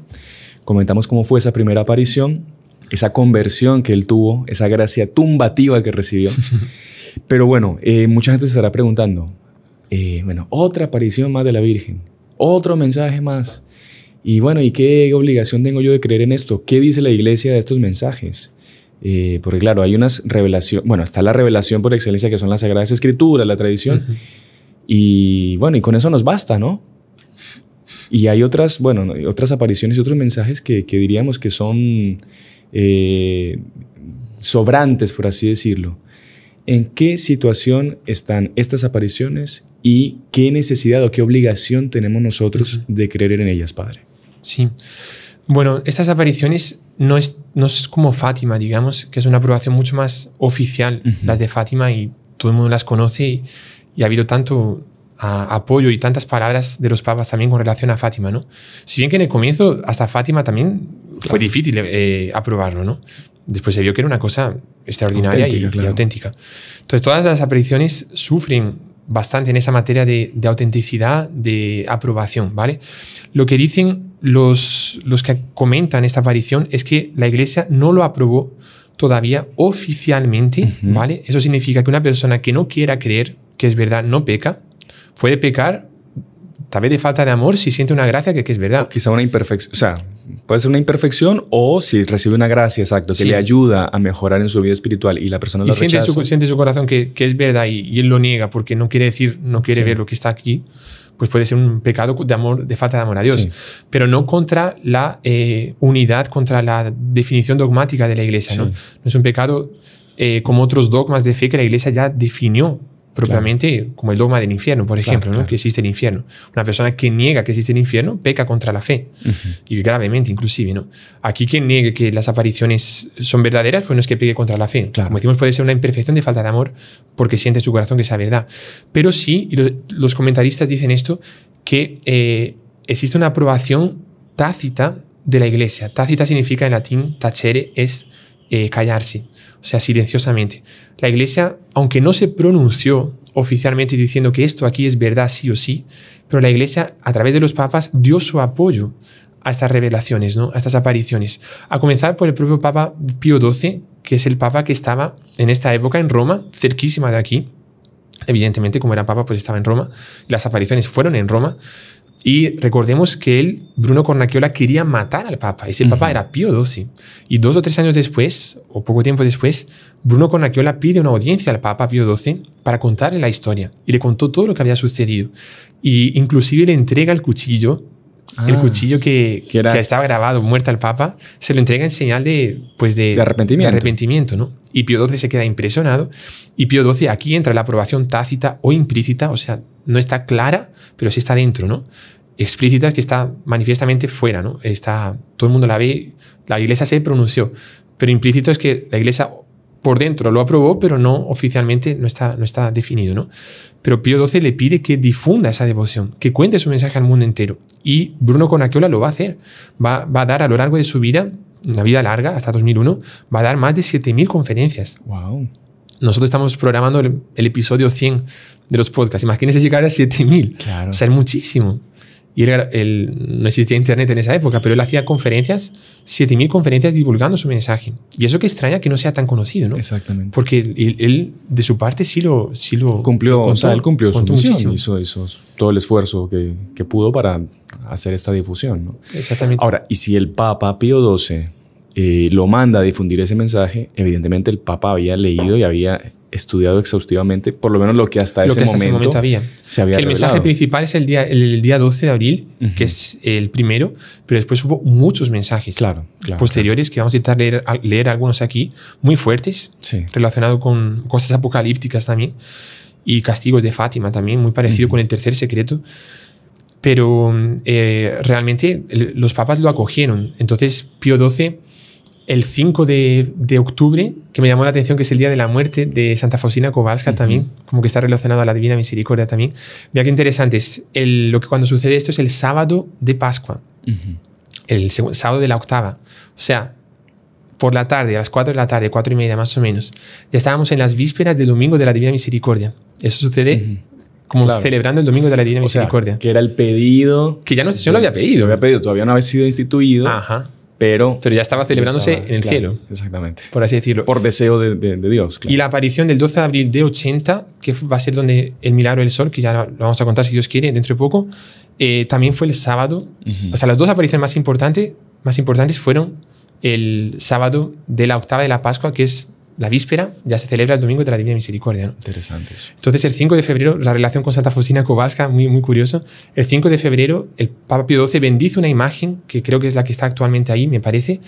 comentamos cómo fue esa primera aparición, esa conversión que él tuvo, esa gracia tumbativa que recibió. (laughs) Pero bueno, eh, mucha gente se estará preguntando, eh, bueno, otra aparición más de la Virgen, otro mensaje más. Y bueno, ¿y qué obligación tengo yo de creer en esto? ¿Qué dice la iglesia de estos mensajes? Eh, porque claro, hay unas revelaciones, bueno, está la revelación por excelencia que son las Sagradas Escrituras, la tradición. Y bueno, y con eso nos basta, ¿no? Y hay otras, bueno, otras apariciones y otros mensajes que, diríamos que son eh, sobrantes, por así decirlo en qué situación están estas apariciones y qué necesidad o qué obligación tenemos nosotros de creer en ellas, Padre. Sí. Bueno, estas apariciones no es, no es como Fátima, digamos, que es una aprobación mucho más oficial, las de Fátima, y todo el mundo las conoce, y, ha habido tanto apoyo y tantas palabras de los papas también con relación a Fátima, ¿no? Si bien que en el comienzo, hasta Fátima también fue difícil eh, aprobarlo, ¿no? después se vio que era una cosa extraordinaria y, auténtica. Entonces, todas las apariciones sufren bastante en esa materia de, autenticidad, de aprobación, ¿vale? Lo que dicen los, los que comentan esta aparición es que la iglesia no lo aprobó todavía oficialmente, ¿vale? Eso significa que una persona que no quiera creer que es verdad no peca, puede pecar tal vez de falta de amor si siente una gracia que, es verdad. que quizá una imperfección, o sea, puede ser una imperfección o si recibe una gracia, exacto, que le ayuda a mejorar en su vida espiritual y la persona lo siente Su, siente su corazón que, es verdad y, él lo niega porque no quiere decir, no quiere ver lo que está aquí, pues puede ser un pecado de amor, de falta de amor a Dios. Pero no contra la eh, unidad, contra la definición dogmática de la iglesia, ¿no? es un pecado eh, como otros dogmas de fe que la iglesia ya definió propiamente, como el dogma del infierno, por ejemplo, ¿no? que existe el infierno. Una persona que niega que existe el infierno peca contra la fe, y gravemente inclusive. ¿no? Aquí quien niegue que las apariciones son verdaderas, pues no es que peque contra la fe. Como decimos, puede ser una imperfección de falta de amor porque siente su corazón que es verdad. Pero sí, los, comentaristas dicen esto, que eh, existe una aprobación tácita de la iglesia. Tácita significa en latín, tacere, es eh, callarse sea silenciosamente. La iglesia, aunque no se pronunció oficialmente diciendo que esto aquí es verdad sí o sí, pero la iglesia, a través de los papas, dio su apoyo a estas revelaciones, ¿no? a estas apariciones. A comenzar por el propio Papa Pío XII, que es el Papa que estaba en esta época en Roma, cerquísima de aquí. Evidentemente, como era Papa, pues estaba en Roma. Las apariciones fueron en Roma. Y recordemos que él, Bruno Cornacchiola, quería matar al Papa. Ese Papa era Pío XII. Y dos o tres años después, o poco tiempo después, Bruno Cornacchiola pide una audiencia al Papa Pío XII para contarle la historia. Y le contó todo lo que había sucedido. Y inclusive le entrega el cuchillo el ah. cuchillo que, estaba grabado, muerta el Papa, se lo entrega en señal de, pues de, arrepentimiento. ¿no? Y Pío XII se queda impresionado. Y Pío XII, aquí entra la aprobación tácita o implícita, o sea, no está clara, pero sí está dentro, ¿no? Explícita que está manifiestamente fuera, ¿no? Está, todo el mundo la ve, la iglesia se pronunció, pero implícito es que la iglesia por dentro lo aprobó, pero no oficialmente no está, no está definido. ¿no? Pero Pío XII le pide que difunda esa devoción, que cuente su mensaje al mundo entero. Y Bruno Conacola lo va a hacer. Va, va a dar a lo largo de su vida, una vida larga, hasta 2001, va a dar más de 7.000 conferencias. ¡Wow! Nosotros estamos programando el, episodio 100 de los podcasts. Imagínense llegar a 7000. Claro. O sea, es muchísimo. Y él, no existía internet en esa época, pero él hacía conferencias, 7.000 conferencias divulgando su mensaje. Y eso que extraña que no sea tan conocido, ¿no? Exactamente. Porque él, de su parte, sí lo... Sí lo cumplió, o sea, él cumplió su misión, hizo, todo el esfuerzo que, pudo para hacer esta difusión, Exactamente. Ahora, y si el Papa Pío XII eh, lo manda a difundir ese mensaje, evidentemente el Papa había leído y había estudiado exhaustivamente, por lo menos lo que hasta, ese, momento había. el mensaje principal es el día, el, día 12 de abril, que es el primero, pero después hubo muchos mensajes claro, posteriores que vamos a intentar leer, algunos aquí, muy fuertes, relacionado relacionados con cosas apocalípticas también, y castigos de Fátima también, muy parecido con el tercer secreto. Pero eh, realmente los papas lo acogieron. Entonces Pío XII el 5 de, octubre, que me llamó la atención, que es el día de la muerte de Santa Faustina Kowalska también, como que está relacionado a la Divina Misericordia también. Vea qué interesante, es lo que cuando sucede esto es el sábado de Pascua, el sábado de la octava. O sea, por la tarde, a las 4 de la tarde, 4 y media más o menos, ya estábamos en las vísperas del domingo de la Divina Misericordia. Eso sucede como celebrando el Domingo de la Divina Misericordia. que era el pedido. Que ya no, yo lo había pedido. Lo había pedido, todavía no había sido instituido. Ajá. Pero, ya estaba celebrándose en el cielo. Exactamente. Por así decirlo. Por deseo de, Dios. Y la aparición del 12 de abril de 80, que va a ser donde el milagro del sol, que ya lo vamos a contar si Dios quiere dentro de poco, eh, también fue el sábado. O sea, las dos apariciones más importantes, más importantes fueron el sábado de la octava de la Pascua, que es la víspera ya se celebra el domingo de la Divina Misericordia. Interesante. Entonces, el 5 de febrero, la relación con Santa Faustina Kowalska, muy, muy curioso. El 5 de febrero, el Papa Pío XII bendice una imagen, que creo que es la que está actualmente ahí, me parece,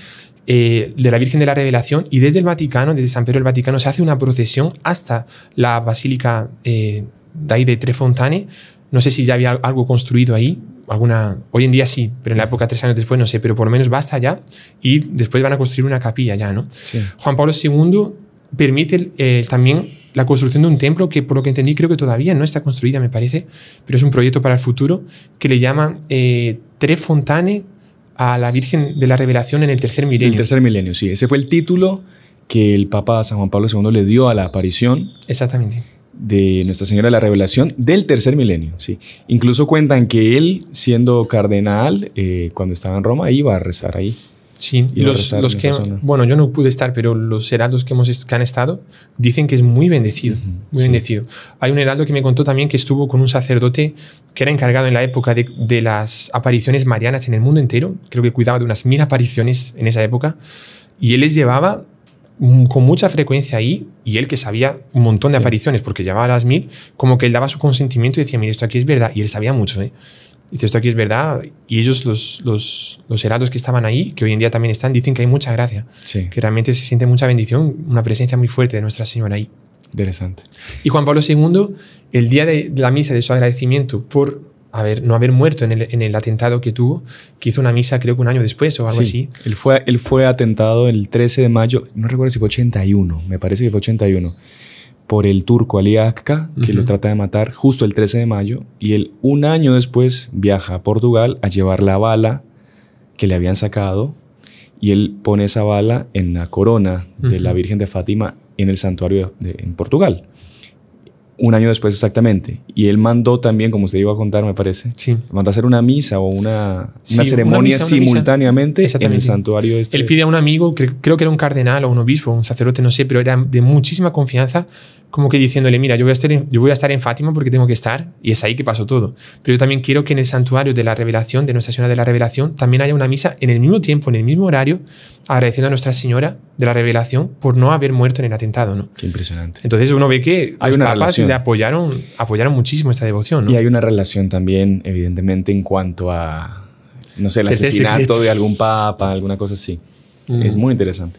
eh, de la Virgen de la Revelación. Y desde el Vaticano, desde San Pedro del Vaticano, se hace una procesión hasta la Basílica eh, de ahí de Trefontane. No sé si ya había algo construido ahí, alguna, hoy en día sí, pero en la época tres años después no sé, pero por lo menos basta ya y después van a construir una capilla ya, ¿no? Juan Pablo II permite eh, también la construcción de un templo que por lo que entendí creo que todavía no está construida, me parece, pero es un proyecto para el futuro que le llama eh, Tres Fontane a la Virgen de la Revelación en el tercer milenio. El tercer milenio, sí. Ese fue el título que el Papa San Juan Pablo II le dio a la aparición. Exactamente de Nuestra Señora de la Revelación del tercer milenio. ¿sí? Incluso cuentan que él, siendo cardenal, eh, cuando estaba en Roma, iba a rezar ahí. Sí, los, que, bueno, yo no pude estar, pero los heraldos que, hemos, han estado dicen que es muy bendecido, muy bendecido. Hay un heraldo que me contó también que estuvo con un sacerdote que era encargado en la época de las apariciones marianas en el mundo entero, creo que cuidaba de unas mil apariciones en esa época, y él les llevaba Mm, con mucha frecuencia ahí, y él que sabía un montón de apariciones porque llevaba a las mil, como que él daba su consentimiento y decía, mire, esto aquí es verdad, y él sabía mucho, ¿eh? Dice, esto aquí es verdad, y ellos, los, los, los heraldos que estaban ahí, que hoy en día también están, dicen que hay mucha gracia, sí. que realmente se siente mucha bendición, una presencia muy fuerte de Nuestra Señora ahí. Interesante. Y Juan Pablo II, el día de la misa de su agradecimiento por no haber muerto en el, atentado que tuvo, que hizo una misa creo que un año después o algo sí, así. Él fue, él fue atentado el 13 de mayo, no recuerdo si fue 81, me parece que fue 81, por el turco Ali Akka, que lo trata de matar justo el 13 de mayo, y él un año después viaja a Portugal a llevar la bala que le habían sacado, y él pone esa bala en la corona de la Virgen de Fátima en el santuario de, en Portugal un año después exactamente. Y él mandó también, como se iba a contar, me parece, mandó a hacer una misa o una, una ceremonia simultáneamente en el santuario. Este. Él pide a un amigo, creo que era un cardenal o un obispo, un sacerdote, no sé, pero era de muchísima confianza, como que diciéndole, mira, yo voy, a estar en, yo voy a estar en Fátima porque tengo que estar, y es ahí que pasó todo. Pero yo también quiero que en el santuario de la revelación, de Nuestra Señora de la Revelación, también haya una misa en el mismo tiempo, en el mismo horario, agradeciendo a Nuestra Señora de la Revelación por no haber muerto en el atentado. ¿no? Qué impresionante. Entonces uno ve que hay los una papas apoyaron, apoyaron muchísimo esta devoción. Y hay una relación también, evidentemente, en cuanto a, no sé, el asesinato de algún papa, alguna cosa así. Mm. Es muy interesante.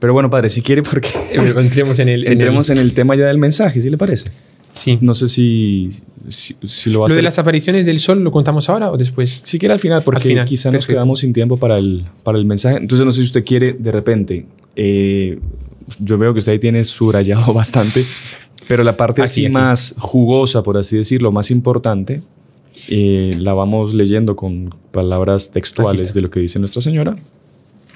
Pero bueno, padre, si quiere, porque (laughs) entremos en el, tema ya del mensaje, si le parece. Sí. No sé si, si, lo va a hacer. de las apariciones del sol lo contamos ahora o después? Si quiere al final, porque quizás quizá nos quedamos sin tiempo para el, para el mensaje. Entonces, no sé si usted quiere, de repente, eh, yo veo que usted ahí tiene subrayado (laughs) bastante, pero la parte así más jugosa, por así decirlo, más importante, eh, la vamos leyendo con palabras textuales de lo que dice Nuestra Señora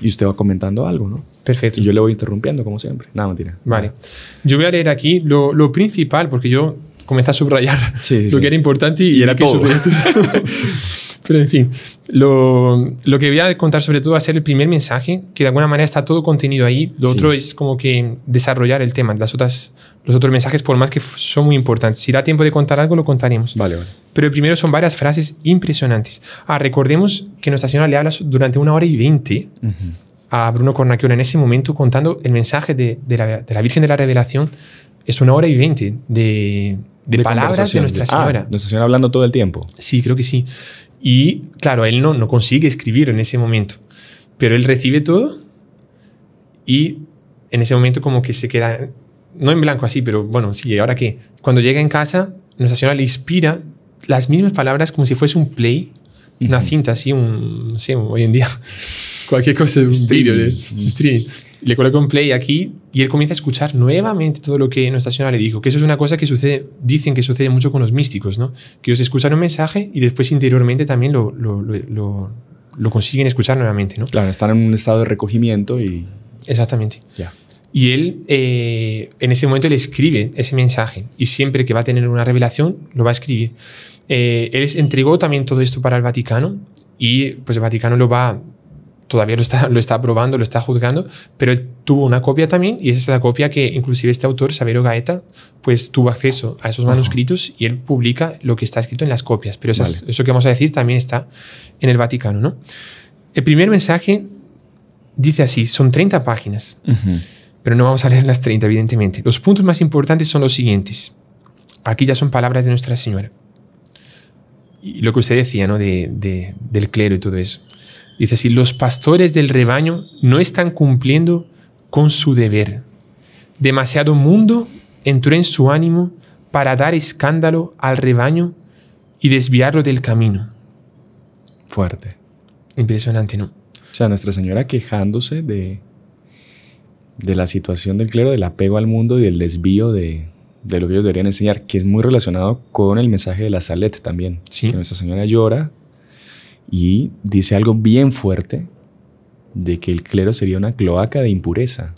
y usted va comentando algo, ¿no? Perfecto. Y yo le voy interrumpiendo, como siempre. Nada, mentira. Vale. Yo voy a leer aquí lo, principal, porque yo comencé a subrayar (laughs) lo que era importante y, era que todo. (laughs) Pero en fin, lo, que voy a contar sobre todo va a ser el primer mensaje, que de alguna manera está todo contenido ahí. Lo otro es como que desarrollar el tema. Las otras, los otros mensajes, por más que son muy importantes. Si da tiempo de contar algo, lo contaremos. Vale, vale. Pero el primero son varias frases impresionantes. Ah, recordemos que nuestra señora le habla durante una hora y veinte a Bruno Cornaciona en ese momento contando el mensaje de, la, Virgen de la Revelación. Es una hora y veinte de, palabras de Nuestra Señora. Ah, nuestra Señora hablando todo el tiempo. Sí, creo que sí. Y claro, él no, no consigue escribir en ese momento, pero él recibe todo y en ese momento como que se queda, no en blanco así, pero bueno, sí, ahora que cuando llega en casa, nuestra señora le inspira las mismas palabras como si fuese un play, una cinta así, un, no sé, hoy en día, (laughs) cualquier cosa, un vídeo de stream le coloca un play aquí y él comienza a escuchar nuevamente todo lo que nuestra señora le dijo, que eso es una cosa que sucede, dicen que sucede mucho con los místicos, ¿no? Que ellos escuchan un mensaje y después interiormente también lo, consiguen escuchar nuevamente, ¿no? Claro, están en un estado de recogimiento y... Exactamente. Ya. Y él eh, en ese momento le escribe ese mensaje y siempre que va a tener una revelación lo va a escribir. Eh, él entregó también todo esto para el Vaticano y pues el Vaticano lo va todavía lo está, lo está probando, lo está juzgando, pero él tuvo una copia también y esa es la copia que inclusive este autor, Sabero Gaeta, pues tuvo acceso a esos manuscritos y él publica lo que está escrito en las copias. Pero eso que vamos a decir también está en el Vaticano, ¿no? El primer mensaje dice así, son 30 páginas, pero no vamos a leer las 30, evidentemente. Los puntos más importantes son los siguientes. Aquí ya son palabras de Nuestra Señora. Y lo que usted decía, ¿no? de, del clero y todo eso. Dice así, los pastores del rebaño no están cumpliendo con su deber. Demasiado mundo entró en su ánimo para dar escándalo al rebaño y desviarlo del camino. Fuerte. Impresionante, ¿no? O sea, Nuestra Señora quejándose de, de la situación del clero, del apego al mundo y del desvío de, de lo que ellos deberían enseñar, que es muy relacionado con el mensaje de la Salet también. Sí. Que Nuestra Señora llora y dice algo bien fuerte de que el clero sería una cloaca de impureza.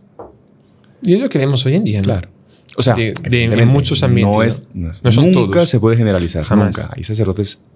Y es lo que vemos hoy en día. ¿no? Claro. O sea, de, en muchos ambientes. No, es, no, nunca se puede generalizar. Jamás. Nunca. Hay sacerdotes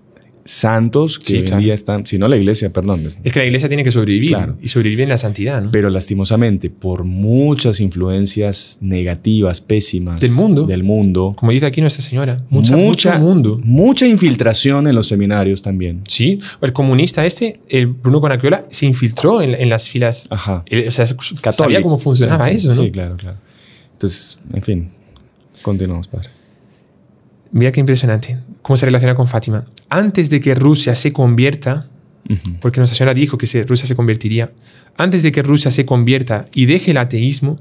santos que hoy día están, sino la iglesia, perdón. Es que la iglesia tiene que sobrevivir y sobrevivir en la santidad, ¿no? Pero lastimosamente, por muchas influencias negativas, pésimas del mundo, del mundo como dice aquí Nuestra Señora, mucha, mucha infiltración en los seminarios también. Sí, el comunista este, el Bruno Conacriola se infiltró en, las filas, Ajá. Eh, o sea, sabía cómo funcionaba eso, Sí, claro, claro. Entonces, en fin, continuamos, padre. Mira qué impresionante cómo se relaciona con Fátima. Antes de que Rusia se convierta, porque Nuestra Señora dijo que Rusia se convertiría, antes de que Rusia se convierta y deje el ateísmo,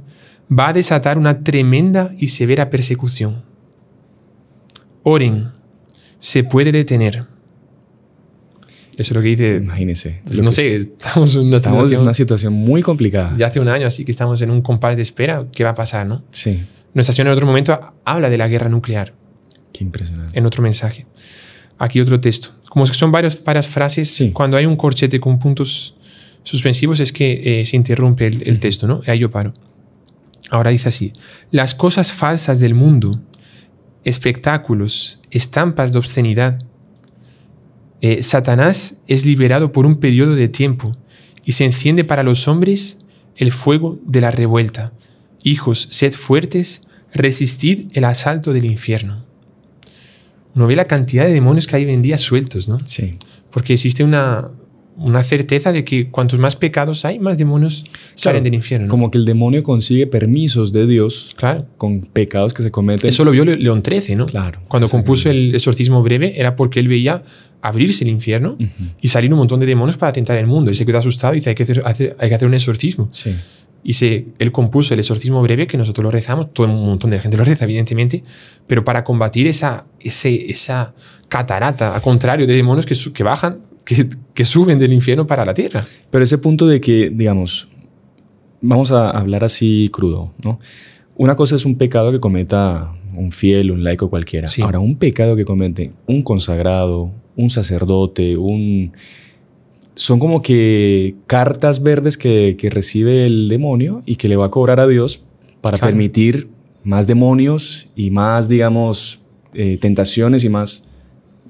va a desatar una tremenda y severa persecución. Oren, se puede detener. Eso es lo que dice. Imagínese. no sé, estamos en una, situación, muy complicada. Ya hace un año, así que estamos en un compás de espera. ¿Qué va a pasar, no? Sí. Nuestra Señora en otro momento habla de la guerra nuclear impresionante. En otro mensaje. Aquí otro texto. Como son varias, frases, cuando hay un corchete con puntos suspensivos es que eh, se interrumpe el, texto, ¿no? Ahí yo paro. Ahora dice así, las cosas falsas del mundo, espectáculos, estampas de obscenidad. Eh, Satanás es liberado por un periodo de tiempo y se enciende para los hombres el fuego de la revuelta. Hijos, sed fuertes, resistid el asalto del infierno. No ve la cantidad de demonios que hay hoy en día sueltos, ¿no? Sí. Porque existe una, una certeza de que cuantos más pecados hay, más demonios salen del infierno. Como que el demonio consigue permisos de Dios claro. con pecados que se cometen. Eso lo vio León XIII, ¿no? Claro. Cuando compuso el exorcismo breve era porque él veía abrirse el infierno y salir un montón de demonios para atentar el mundo. Y se quedó asustado y dice, que hacer, hay que hacer un exorcismo. Sí. Y se, él compuso el exorcismo breve, que nosotros lo rezamos, todo un montón de gente lo reza, evidentemente, pero para combatir esa, ese, esa catarata, a contrario, de demonios que, que bajan, que, que suben del infierno para la tierra. Pero ese punto de que, digamos, vamos a hablar así crudo, ¿no? Una cosa es un pecado que cometa un fiel, un laico cualquiera. Ahora, un pecado que comete un consagrado, un sacerdote, un son como que cartas verdes que, recibe el demonio y que le va a cobrar a Dios para permitir más demonios y más, digamos, eh, tentaciones y más...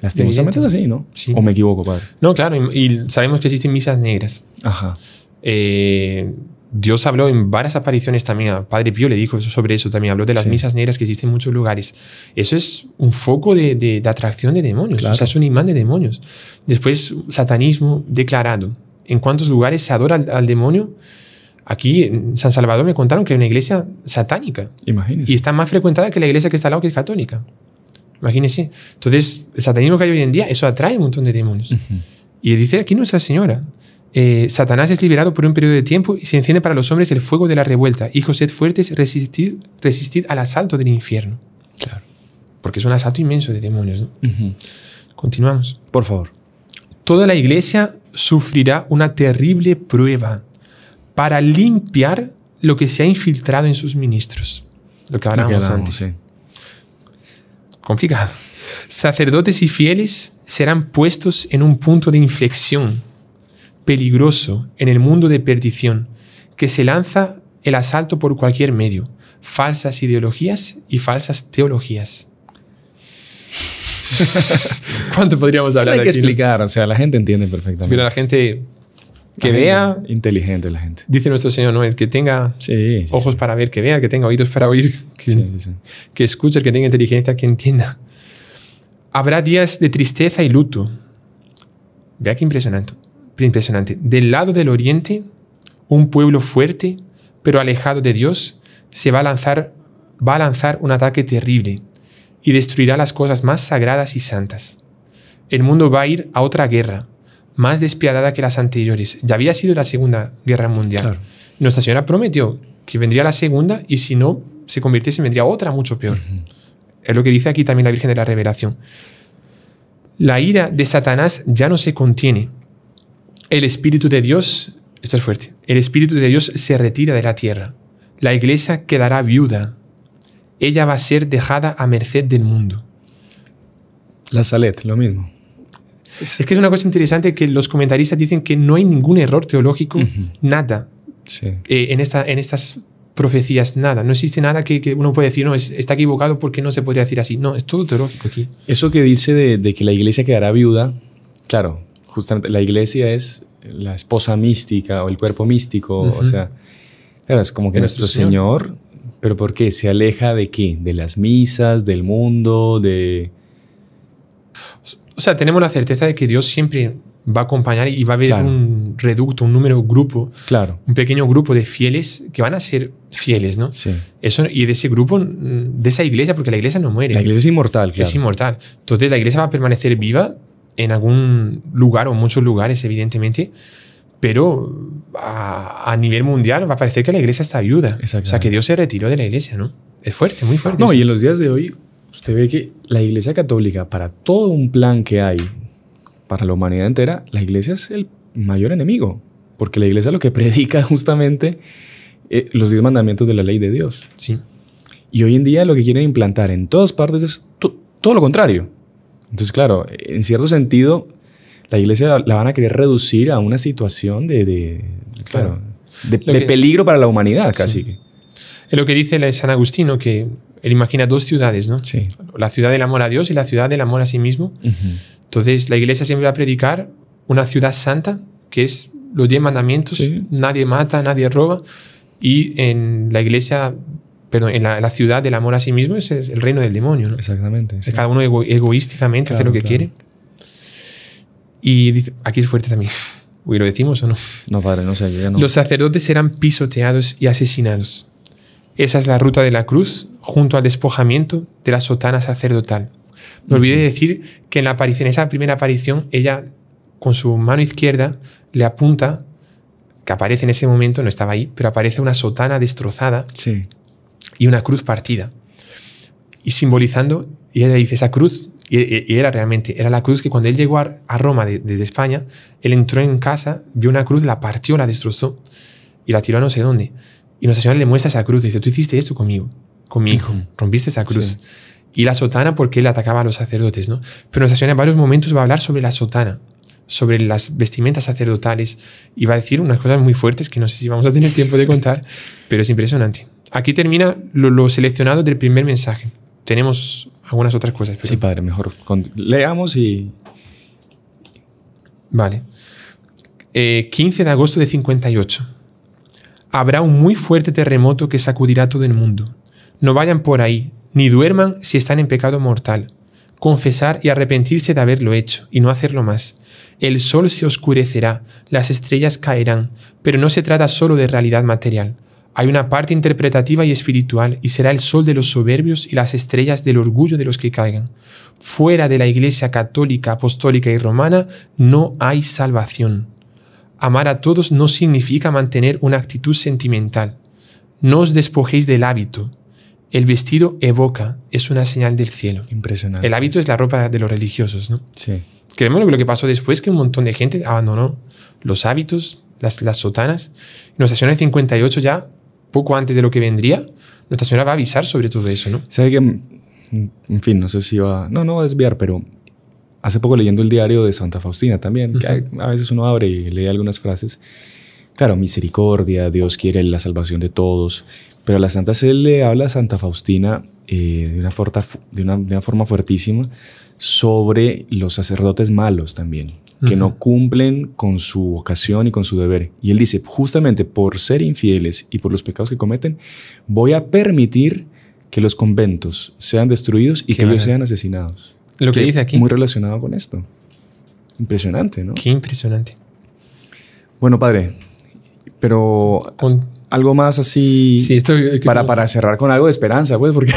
Lastimosamente es así, ¿no? Sí. ¿O me equivoco, padre? No, claro. Y, y sabemos que existen misas negras. Ajá. Eh, Dios habló en varias apariciones también. A Padre Pío le dijo sobre eso también. Habló de las misas negras que existen en muchos lugares. Eso es un foco de, atracción de demonios. O sea, es un imán de demonios. Después, satanismo declarado. ¿En cuántos lugares se adora al, demonio? Aquí en San Salvador me contaron que hay una iglesia satánica. Imagínese. Y está más frecuentada que la iglesia que está al lado, que es católica. Imagínense. Entonces, el satanismo que hay hoy en día, eso atrae un montón de demonios. Y dice aquí Nuestra Señora, eh, Satanás es liberado por un periodo de tiempo y se enciende para los hombres el fuego de la revuelta. Hijos, sed fuertes, resistid, al asalto del infierno. Porque es un asalto inmenso de demonios. Continuamos. Por favor. Toda la iglesia sufrirá una terrible prueba para limpiar lo que se ha infiltrado en sus ministros. Lo que hablábamos antes. Complicado. Sacerdotes y fieles serán puestos en un punto de inflexión peligroso en el mundo de perdición, que se lanza el asalto por cualquier medio, falsas ideologías y falsas teologías. (laughs) ¿Cuánto podríamos hablar? Hay explicar, o sea, la gente entiende perfectamente. Pero la gente que vea. inteligente la gente. Dice nuestro Señor, ¿no? El que tenga ojos para ver, que vea, que tenga oídos para oír, que, que escuche, que tenga inteligencia, que entienda. Habrá días de tristeza y luto. Vea qué impresionante impresionante. Del lado del oriente, un pueblo fuerte, pero alejado de Dios, se va a lanzar, va a lanzar un ataque terrible y destruirá las cosas más sagradas y santas. El mundo va a ir a otra guerra, más despiadada que las anteriores. Ya había sido la Segunda Guerra Mundial. Nuestra Señora prometió que vendría la Segunda y si no se convirtiese vendría otra mucho peor. Es lo que dice aquí también la Virgen de la Revelación. La ira de Satanás ya no se contiene el Espíritu de Dios, esto es fuerte, el Espíritu de Dios se retira de la tierra. La iglesia quedará viuda. Ella va a ser dejada a merced del mundo. La Salet, lo mismo. Es que es una cosa interesante que los comentaristas dicen que no hay ningún error teológico, nada. Eh, en, esta, en estas profecías, nada. No existe nada que, uno puede decir, no, está equivocado porque no se podría decir así. No, es todo teológico aquí. Eso que dice de que la iglesia quedará viuda, claro, justamente la iglesia es la esposa mística o el cuerpo místico, o sea, es como que nuestro Señor? pero ¿por qué? ¿Se aleja de qué? ¿De las misas, del mundo, de...? O sea, tenemos la certeza de que Dios siempre va a acompañar y va a haber un reducto, un número, grupo, claro. un pequeño grupo de fieles que van a ser fieles, ¿no? Sí. Eso, y de ese grupo, mm, de esa iglesia, porque la iglesia no muere. La iglesia es inmortal, claro. Es inmortal. Entonces la iglesia va a permanecer viva en algún lugar o muchos lugares, evidentemente, pero a, nivel mundial va a parecer que la iglesia está viuda. O sea, que Dios se retiró de la iglesia, ¿no? Es fuerte, muy fuerte. No, y en los días de hoy, usted ve que la iglesia católica, para todo un plan que hay para la humanidad entera, la iglesia es el mayor enemigo, porque la iglesia lo que (laughs) predica justamente eh, los diez mandamientos de la ley de Dios. Sí. Y hoy en día lo que quieren implantar en todas partes es todo lo contrario. Entonces, claro, en cierto sentido, la iglesia la van a querer reducir a una situación de, claro, de, peligro para la humanidad casi. Es lo que dice San Agustino, que él imagina dos ciudades, ¿no? La ciudad del amor a Dios y la ciudad del amor a sí mismo. Entonces, la iglesia siempre va a predicar una ciudad santa, que es los diez mandamientos, nadie mata, nadie roba, y en la iglesia pero en la, ciudad del amor a sí mismo es, el reino del demonio. Exactamente. cada uno egoísticamente hace lo que quiere. Y aquí es fuerte también. (laughs) Uy, ¿lo decimos o no? No, padre, no sé. no. Los sacerdotes eran pisoteados y asesinados. Esa es la ruta de la cruz junto al despojamiento de la sotana sacerdotal. No olvidé decir que en la aparición, esa primera aparición, ella con su mano izquierda le apunta, que aparece en ese momento, no estaba ahí, pero aparece una sotana destrozada. Sí y una cruz partida. Y simbolizando, y le dice, esa cruz, y, era realmente, era la cruz que cuando él llegó a, Roma desde España, él entró en casa, vio una cruz, la partió, la destrozó y la tiró a no sé dónde. Y Nuestra Señora le muestra esa cruz dice, tú hiciste esto conmigo, con mi hijo, rompiste esa cruz. Y la sotana porque él atacaba a los sacerdotes, ¿no? Pero Nuestra Señora en varios momentos va a hablar sobre la sotana sobre las vestimentas sacerdotales y va a decir unas cosas muy fuertes que no sé si vamos a tener tiempo de contar, pero es impresionante. Aquí termina lo, seleccionado del primer mensaje. Tenemos algunas otras cosas. Sí, padre, mejor leamos y... Vale. 15 eh, de agosto de 58. Habrá un muy fuerte terremoto que sacudirá todo el mundo. No vayan por ahí, ni duerman si están en pecado mortal. Confesar y arrepentirse de haberlo hecho y no hacerlo más el sol se oscurecerá, las estrellas caerán, pero no se trata solo de realidad material. Hay una parte interpretativa y espiritual y será el sol de los soberbios y las estrellas del orgullo de los que caigan. Fuera de la Iglesia católica, apostólica y romana no hay salvación. Amar a todos no significa mantener una actitud sentimental. No os despojéis del hábito. El vestido evoca, es una señal del cielo. Impresionante. El hábito es la ropa de los religiosos, ¿no? Sí. Créeme lo que pasó después, que un montón de gente abandonó los hábitos, las, las sotanas. En Señora en 58 ya, poco antes de lo que vendría, nuestra señora va a avisar sobre todo eso, ¿no? Sabe que, en fin, no sé si va, no, no va a desviar, pero hace poco leyendo el diario de Santa Faustina también, que a veces uno abre y lee algunas frases. Claro, misericordia, Dios quiere la salvación de todos. Pero a la Santa Sede le habla a Santa Faustina eh, de, una forma fuertísima sobre los sacerdotes malos también, que no cumplen con su vocación y con su deber. Y él dice, justamente por ser infieles y por los pecados que cometen, voy a permitir que los conventos sean destruidos y que ellos sean asesinados. Lo que, dice aquí. Muy relacionado con esto. Impresionante, ¿no? Qué impresionante. Bueno, padre, pero algo más así sí, para, para cerrar con algo de esperanza, pues, porque...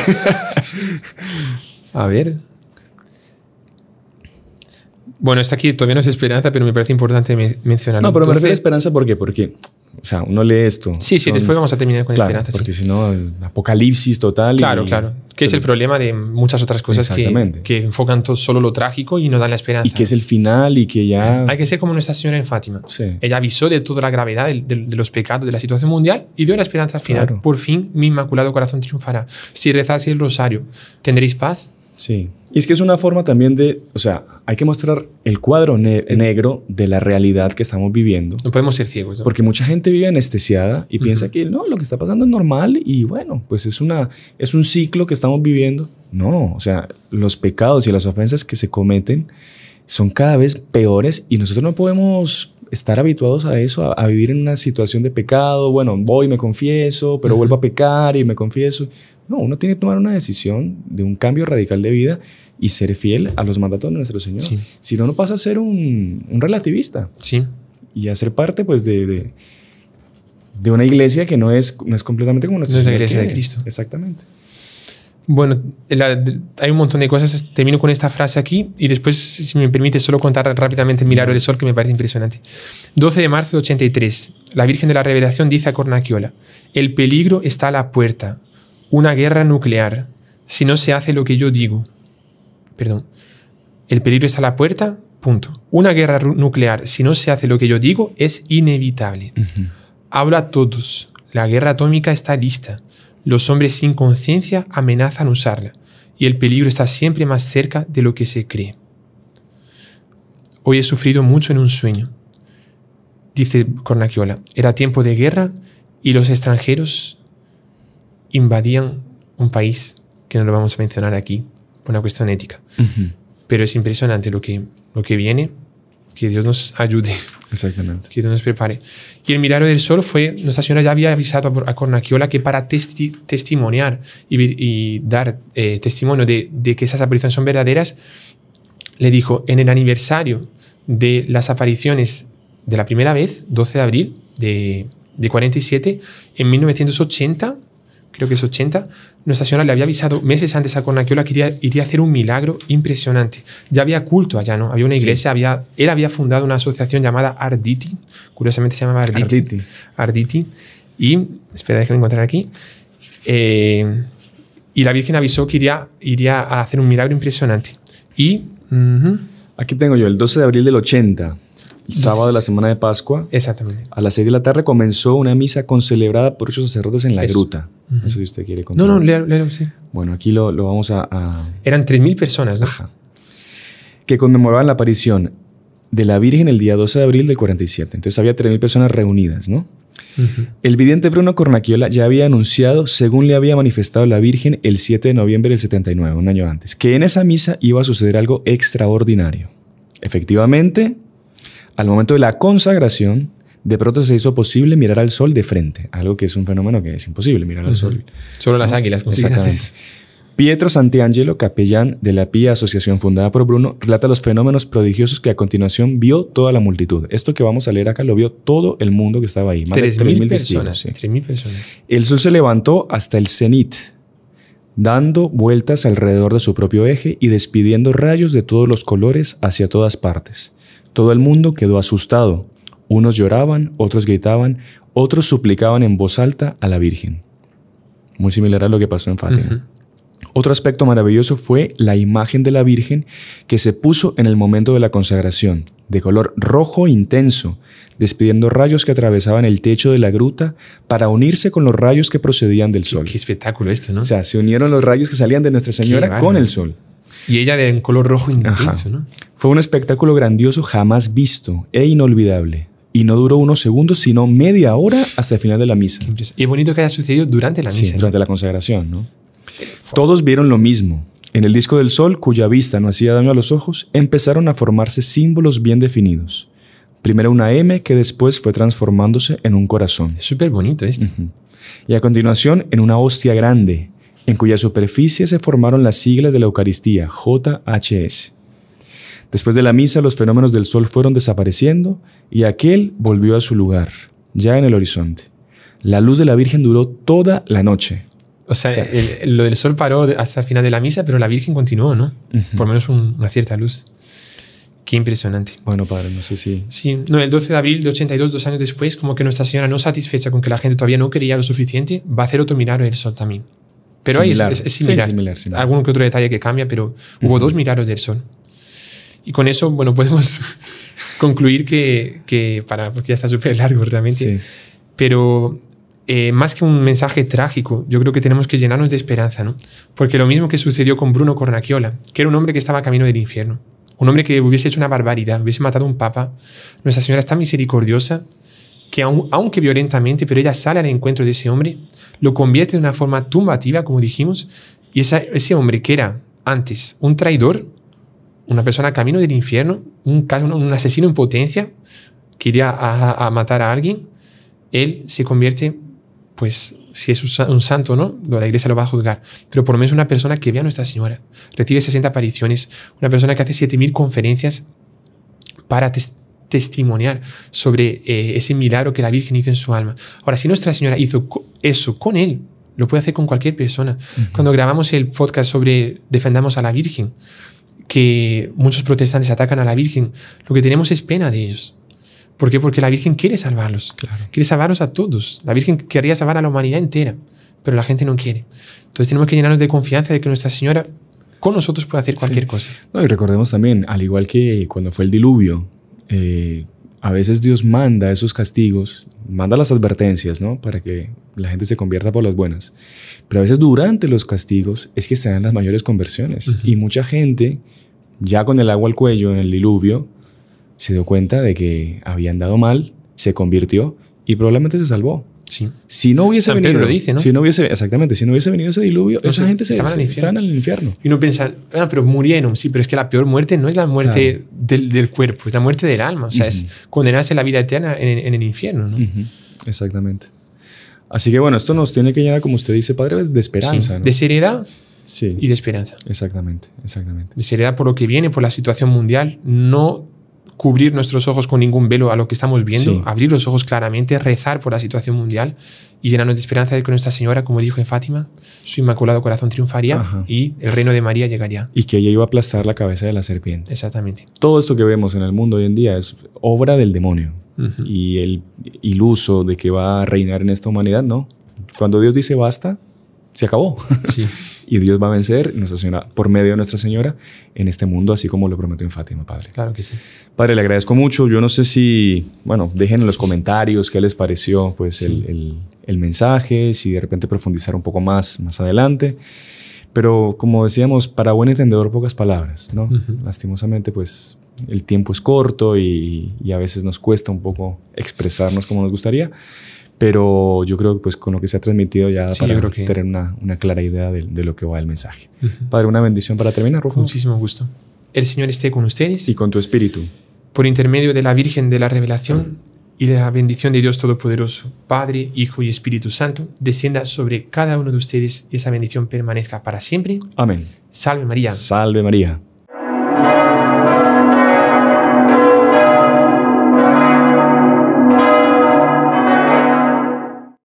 (laughs) a ver. Bueno, está aquí todavía no es esperanza, pero me parece importante mencionarlo. No, pero me refiero a esperanza ¿por qué? porque o sea, uno lee esto. Sí, sí, después vamos a terminar con claro, Esperanza. Porque si no, apocalipsis total. Claro, y... claro. Que es el problema de muchas otras cosas que, que, enfocan todo, solo lo trágico y no dan la esperanza. Y que es el final y que ya... Hay que ser como nuestra señora en Fátima. Sí. Ella avisó de toda la gravedad de, los pecados, de la situación mundial y dio la esperanza al final. Por fin mi inmaculado corazón triunfará. Si rezáis el rosario, ¿tendréis paz? Sí. Y es que es una forma también de, o sea, hay que mostrar el cuadro negro de la realidad que estamos viviendo. No podemos ser ciegos. ¿no? Porque mucha gente vive anestesiada y piensa que no, lo que está pasando es normal y bueno, pues es, una, es un ciclo que estamos viviendo. No, o sea, los pecados y las ofensas que se cometen son cada vez peores y nosotros no podemos estar habituados a eso, a, vivir en una situación de pecado. Bueno, voy, me confieso, pero vuelvo a pecar y me confieso uno tiene que tomar una decisión de un cambio radical de vida y ser fiel a los mandatos de nuestro Señor. Si no, no pasa a ser un, relativista. Sí. Y a ser parte, pues, de, una iglesia que no es, no es completamente como nuestra no es la iglesia de Cristo. Exactamente. Bueno, hay un montón de cosas. Termino con esta frase aquí y después, si me permite, solo contar rápidamente el milagro del sol que me parece impresionante. 12 de marzo de 83, la Virgen de la Revelación dice a Cornaquiola, el peligro está a la puerta, una guerra nuclear si no se hace lo que yo digo. Perdón. El peligro está a la puerta, punto. Una guerra nuclear si no se hace lo que yo digo es inevitable. Habla a todos. La guerra atómica está lista. Los hombres sin conciencia amenazan usarla y el peligro está siempre más cerca de lo que se cree. Hoy he sufrido mucho en un sueño. Dice Cornaquiola, era tiempo de guerra y los extranjeros invadían un país que no lo vamos a mencionar aquí por una cuestión ética. Pero es impresionante lo que, lo que viene. Que Dios nos ayude. Exactamente. Que Dios nos prepare. Y el milagro del sol fue, Nuestra Señora ya había avisado a Cornaquiola que para testimoniar y, dar eh, testimonio de, que esas apariciones son verdaderas, le dijo, en el aniversario de las apariciones de la primera vez, 12 de abril de, de 47, en 1980, creo que es 80, nuestra señora le había avisado meses antes a Cornaquiola que iría, iría, a hacer un milagro impresionante. Ya había culto allá, ¿no? Había una iglesia, había, él había fundado una asociación llamada Arditi, curiosamente se llamaba Arditi. Arditi. y, espera, déjame encontrar aquí. Eh, y la Virgen avisó que iría, iría a hacer un milagro impresionante. Y... Aquí tengo yo, el 12 de abril del 80 sábado de la semana de Pascua. Exactamente. A las 6 de la tarde comenzó una misa concelebrada por ocho sacerdotes en la gruta. Eso si usted quiere contar. No, no, le léalo, Bueno, aquí lo, vamos a, Eran 3.000 personas, ¿no? Que conmemoraban la aparición de la Virgen el día 12 de abril del 47. Entonces había 3.000 personas reunidas, ¿no? El vidente Bruno Cornaquiola ya había anunciado, según le había manifestado la Virgen el 7 de noviembre del 79, un año antes, que en esa misa iba a suceder algo extraordinario. Efectivamente, al momento de la consagración, de pronto se hizo posible mirar al sol de frente, algo que es un fenómeno que es imposible mirar al sol. Solo las águilas Exactamente. Pietro Santiangelo, capellán de la PIA, Asociación fundada por Bruno, relata los fenómenos prodigiosos que a continuación vio toda la multitud. Esto que vamos a leer acá lo vio todo el mundo que estaba ahí. Más de 3.000 personas, personas. El sol se levantó hasta el cenit, dando vueltas alrededor de su propio eje y despidiendo rayos de todos los colores hacia todas partes. Todo el mundo quedó asustado. Unos lloraban, otros gritaban, otros suplicaban en voz alta a la Virgen. Muy similar a lo que pasó en Fátima. Otro aspecto maravilloso fue la imagen de la Virgen que se puso en el momento de la consagración, de color rojo intenso, despidiendo rayos que atravesaban el techo de la gruta para unirse con los rayos que procedían del sol. Qué espectáculo esto, ¿no? O sea, se unieron los rayos que salían de Nuestra Señora con el sol. Y ella de un color rojo intenso, ¿no? Fue un espectáculo grandioso jamás visto e inolvidable. Y no duró unos segundos, sino media hora hasta el final de la misa. Y bonito que haya sucedido durante la misa. durante la consagración, ¿no? Todos vieron lo mismo. En el disco del sol, cuya vista no hacía daño a los ojos, empezaron a formarse símbolos bien definidos. Primero una M que después fue transformándose en un corazón. súper bonito esto. Y a continuación en una hostia grande, en cuya superficie se formaron las siglas de la Eucaristía, JHS. Después de la misa los fenómenos del sol fueron desapareciendo y aquel volvió a su lugar, ya en el horizonte. La luz de la Virgen duró toda la noche. O sea, lo del sol paró hasta el final de la misa, pero la Virgen continuó, ¿no? Por lo menos una cierta luz. Qué impresionante. Bueno, padre, no sé si... Sí, no, el 12 de abril de 82, dos años después, como que Nuestra Señora no satisfecha con que la gente todavía no creía lo suficiente, va a hacer otro milagro del sol también. Pero es, similar. similar, similar. Algún que otro detalle que cambia, pero hubo dos milagros del sol. Y con eso, bueno, (laughs) podemos concluir que, que, para, porque ya está súper largo realmente, pero eh, más que un mensaje trágico, yo creo que tenemos que llenarnos de esperanza, ¿no? Porque lo mismo que sucedió con Bruno Cornacchiola, que era un hombre que estaba camino del infierno, un hombre que hubiese hecho una barbaridad, hubiese matado a un papa, Nuestra Señora está misericordiosa, que aunque violentamente, pero ella sale al encuentro de ese hombre, lo convierte de una forma tumbativa, como dijimos, y ese hombre que era antes un traidor, una persona camino del infierno, un, un asesino en potencia que iría a, matar a alguien, él se convierte, pues, si es un, santo, ¿no? La iglesia lo va a juzgar. Pero por lo menos una persona que ve a Nuestra Señora, recibe 60 apariciones, una persona que hace 7.000 conferencias para testimoniar sobre eh, ese milagro que la Virgen hizo en su alma. Ahora, si Nuestra Señora hizo eso con él, lo puede hacer con cualquier persona. Cuando grabamos el podcast sobre Defendamos a la Virgen, que muchos protestantes atacan a la Virgen, lo que tenemos es pena de ellos. ¿Por qué? Porque la Virgen quiere salvarlos. Quiere salvarlos a todos. La Virgen querría salvar a la humanidad entera, pero la gente no quiere. Entonces tenemos que llenarnos de confianza de que Nuestra Señora con nosotros puede hacer cualquier cosa. No, y recordemos también, al igual que cuando fue el diluvio, eh, a veces Dios manda esos castigos, manda las advertencias, ¿no? Para que la gente se convierta por las buenas. Pero a veces durante los castigos es que se dan las mayores conversiones. Y mucha gente ya con el agua al cuello en el diluvio, se dio cuenta de que había andado mal, se convirtió y probablemente se salvó. Sí. Si no hubiese venido, si no hubiese, exactamente, si no hubiese venido ese diluvio, esa gente se estaban, en el infierno. Y uno piensa, ah, pero murieron, sí, pero es que la peor muerte no es la muerte del, cuerpo, es la muerte del alma, o sea, es condenarse a la vida eterna en, el infierno, ¿no? Exactamente. Así que bueno, esto nos tiene que llenar, como usted dice, padre, de esperanza. De seriedad, y de esperanza. Exactamente, exactamente. De seriedad por lo que viene, por la situación mundial, no cubrir nuestros ojos con ningún velo a lo que estamos viendo, abrir los ojos claramente, rezar por la situación mundial y llenarnos de esperanza de que Nuestra Señora, como dijo en Fátima, su inmaculado corazón triunfaría y el reino de María llegaría. Y que ella iba a aplastar la cabeza de la serpiente. Exactamente. Todo esto que vemos en el mundo hoy en día es obra del demonio y el iluso de que va a reinar en esta humanidad, no. Cuando Dios dice basta, se acabó. (laughs) y Dios va a vencer Nuestra por medio de Nuestra Señora en este mundo, así como lo prometió en Fátima, Padre. Claro que sí. Padre, le agradezco mucho. Yo no sé si, bueno, dejen en los comentarios qué les pareció pues, el, mensaje, si de repente profundizar un poco más más adelante. Pero como decíamos, para buen entendedor pocas palabras, ¿no? Lastimosamente, pues el tiempo es corto y a veces nos cuesta un poco expresarnos como nos gustaría. Pero yo creo que pues con lo que se ha transmitido ya para tener una, clara idea de, lo que va el mensaje. Padre, una bendición para terminar, Rufo. Muchísimo gusto. El Señor esté con ustedes. Y con tu espíritu. Por intermedio de la Virgen de la Revelación y la bendición de Dios Todopoderoso, Padre, Hijo y Espíritu Santo, descienda sobre cada uno de ustedes y esa bendición permanezca para siempre. Amén. Salve María. Salve María.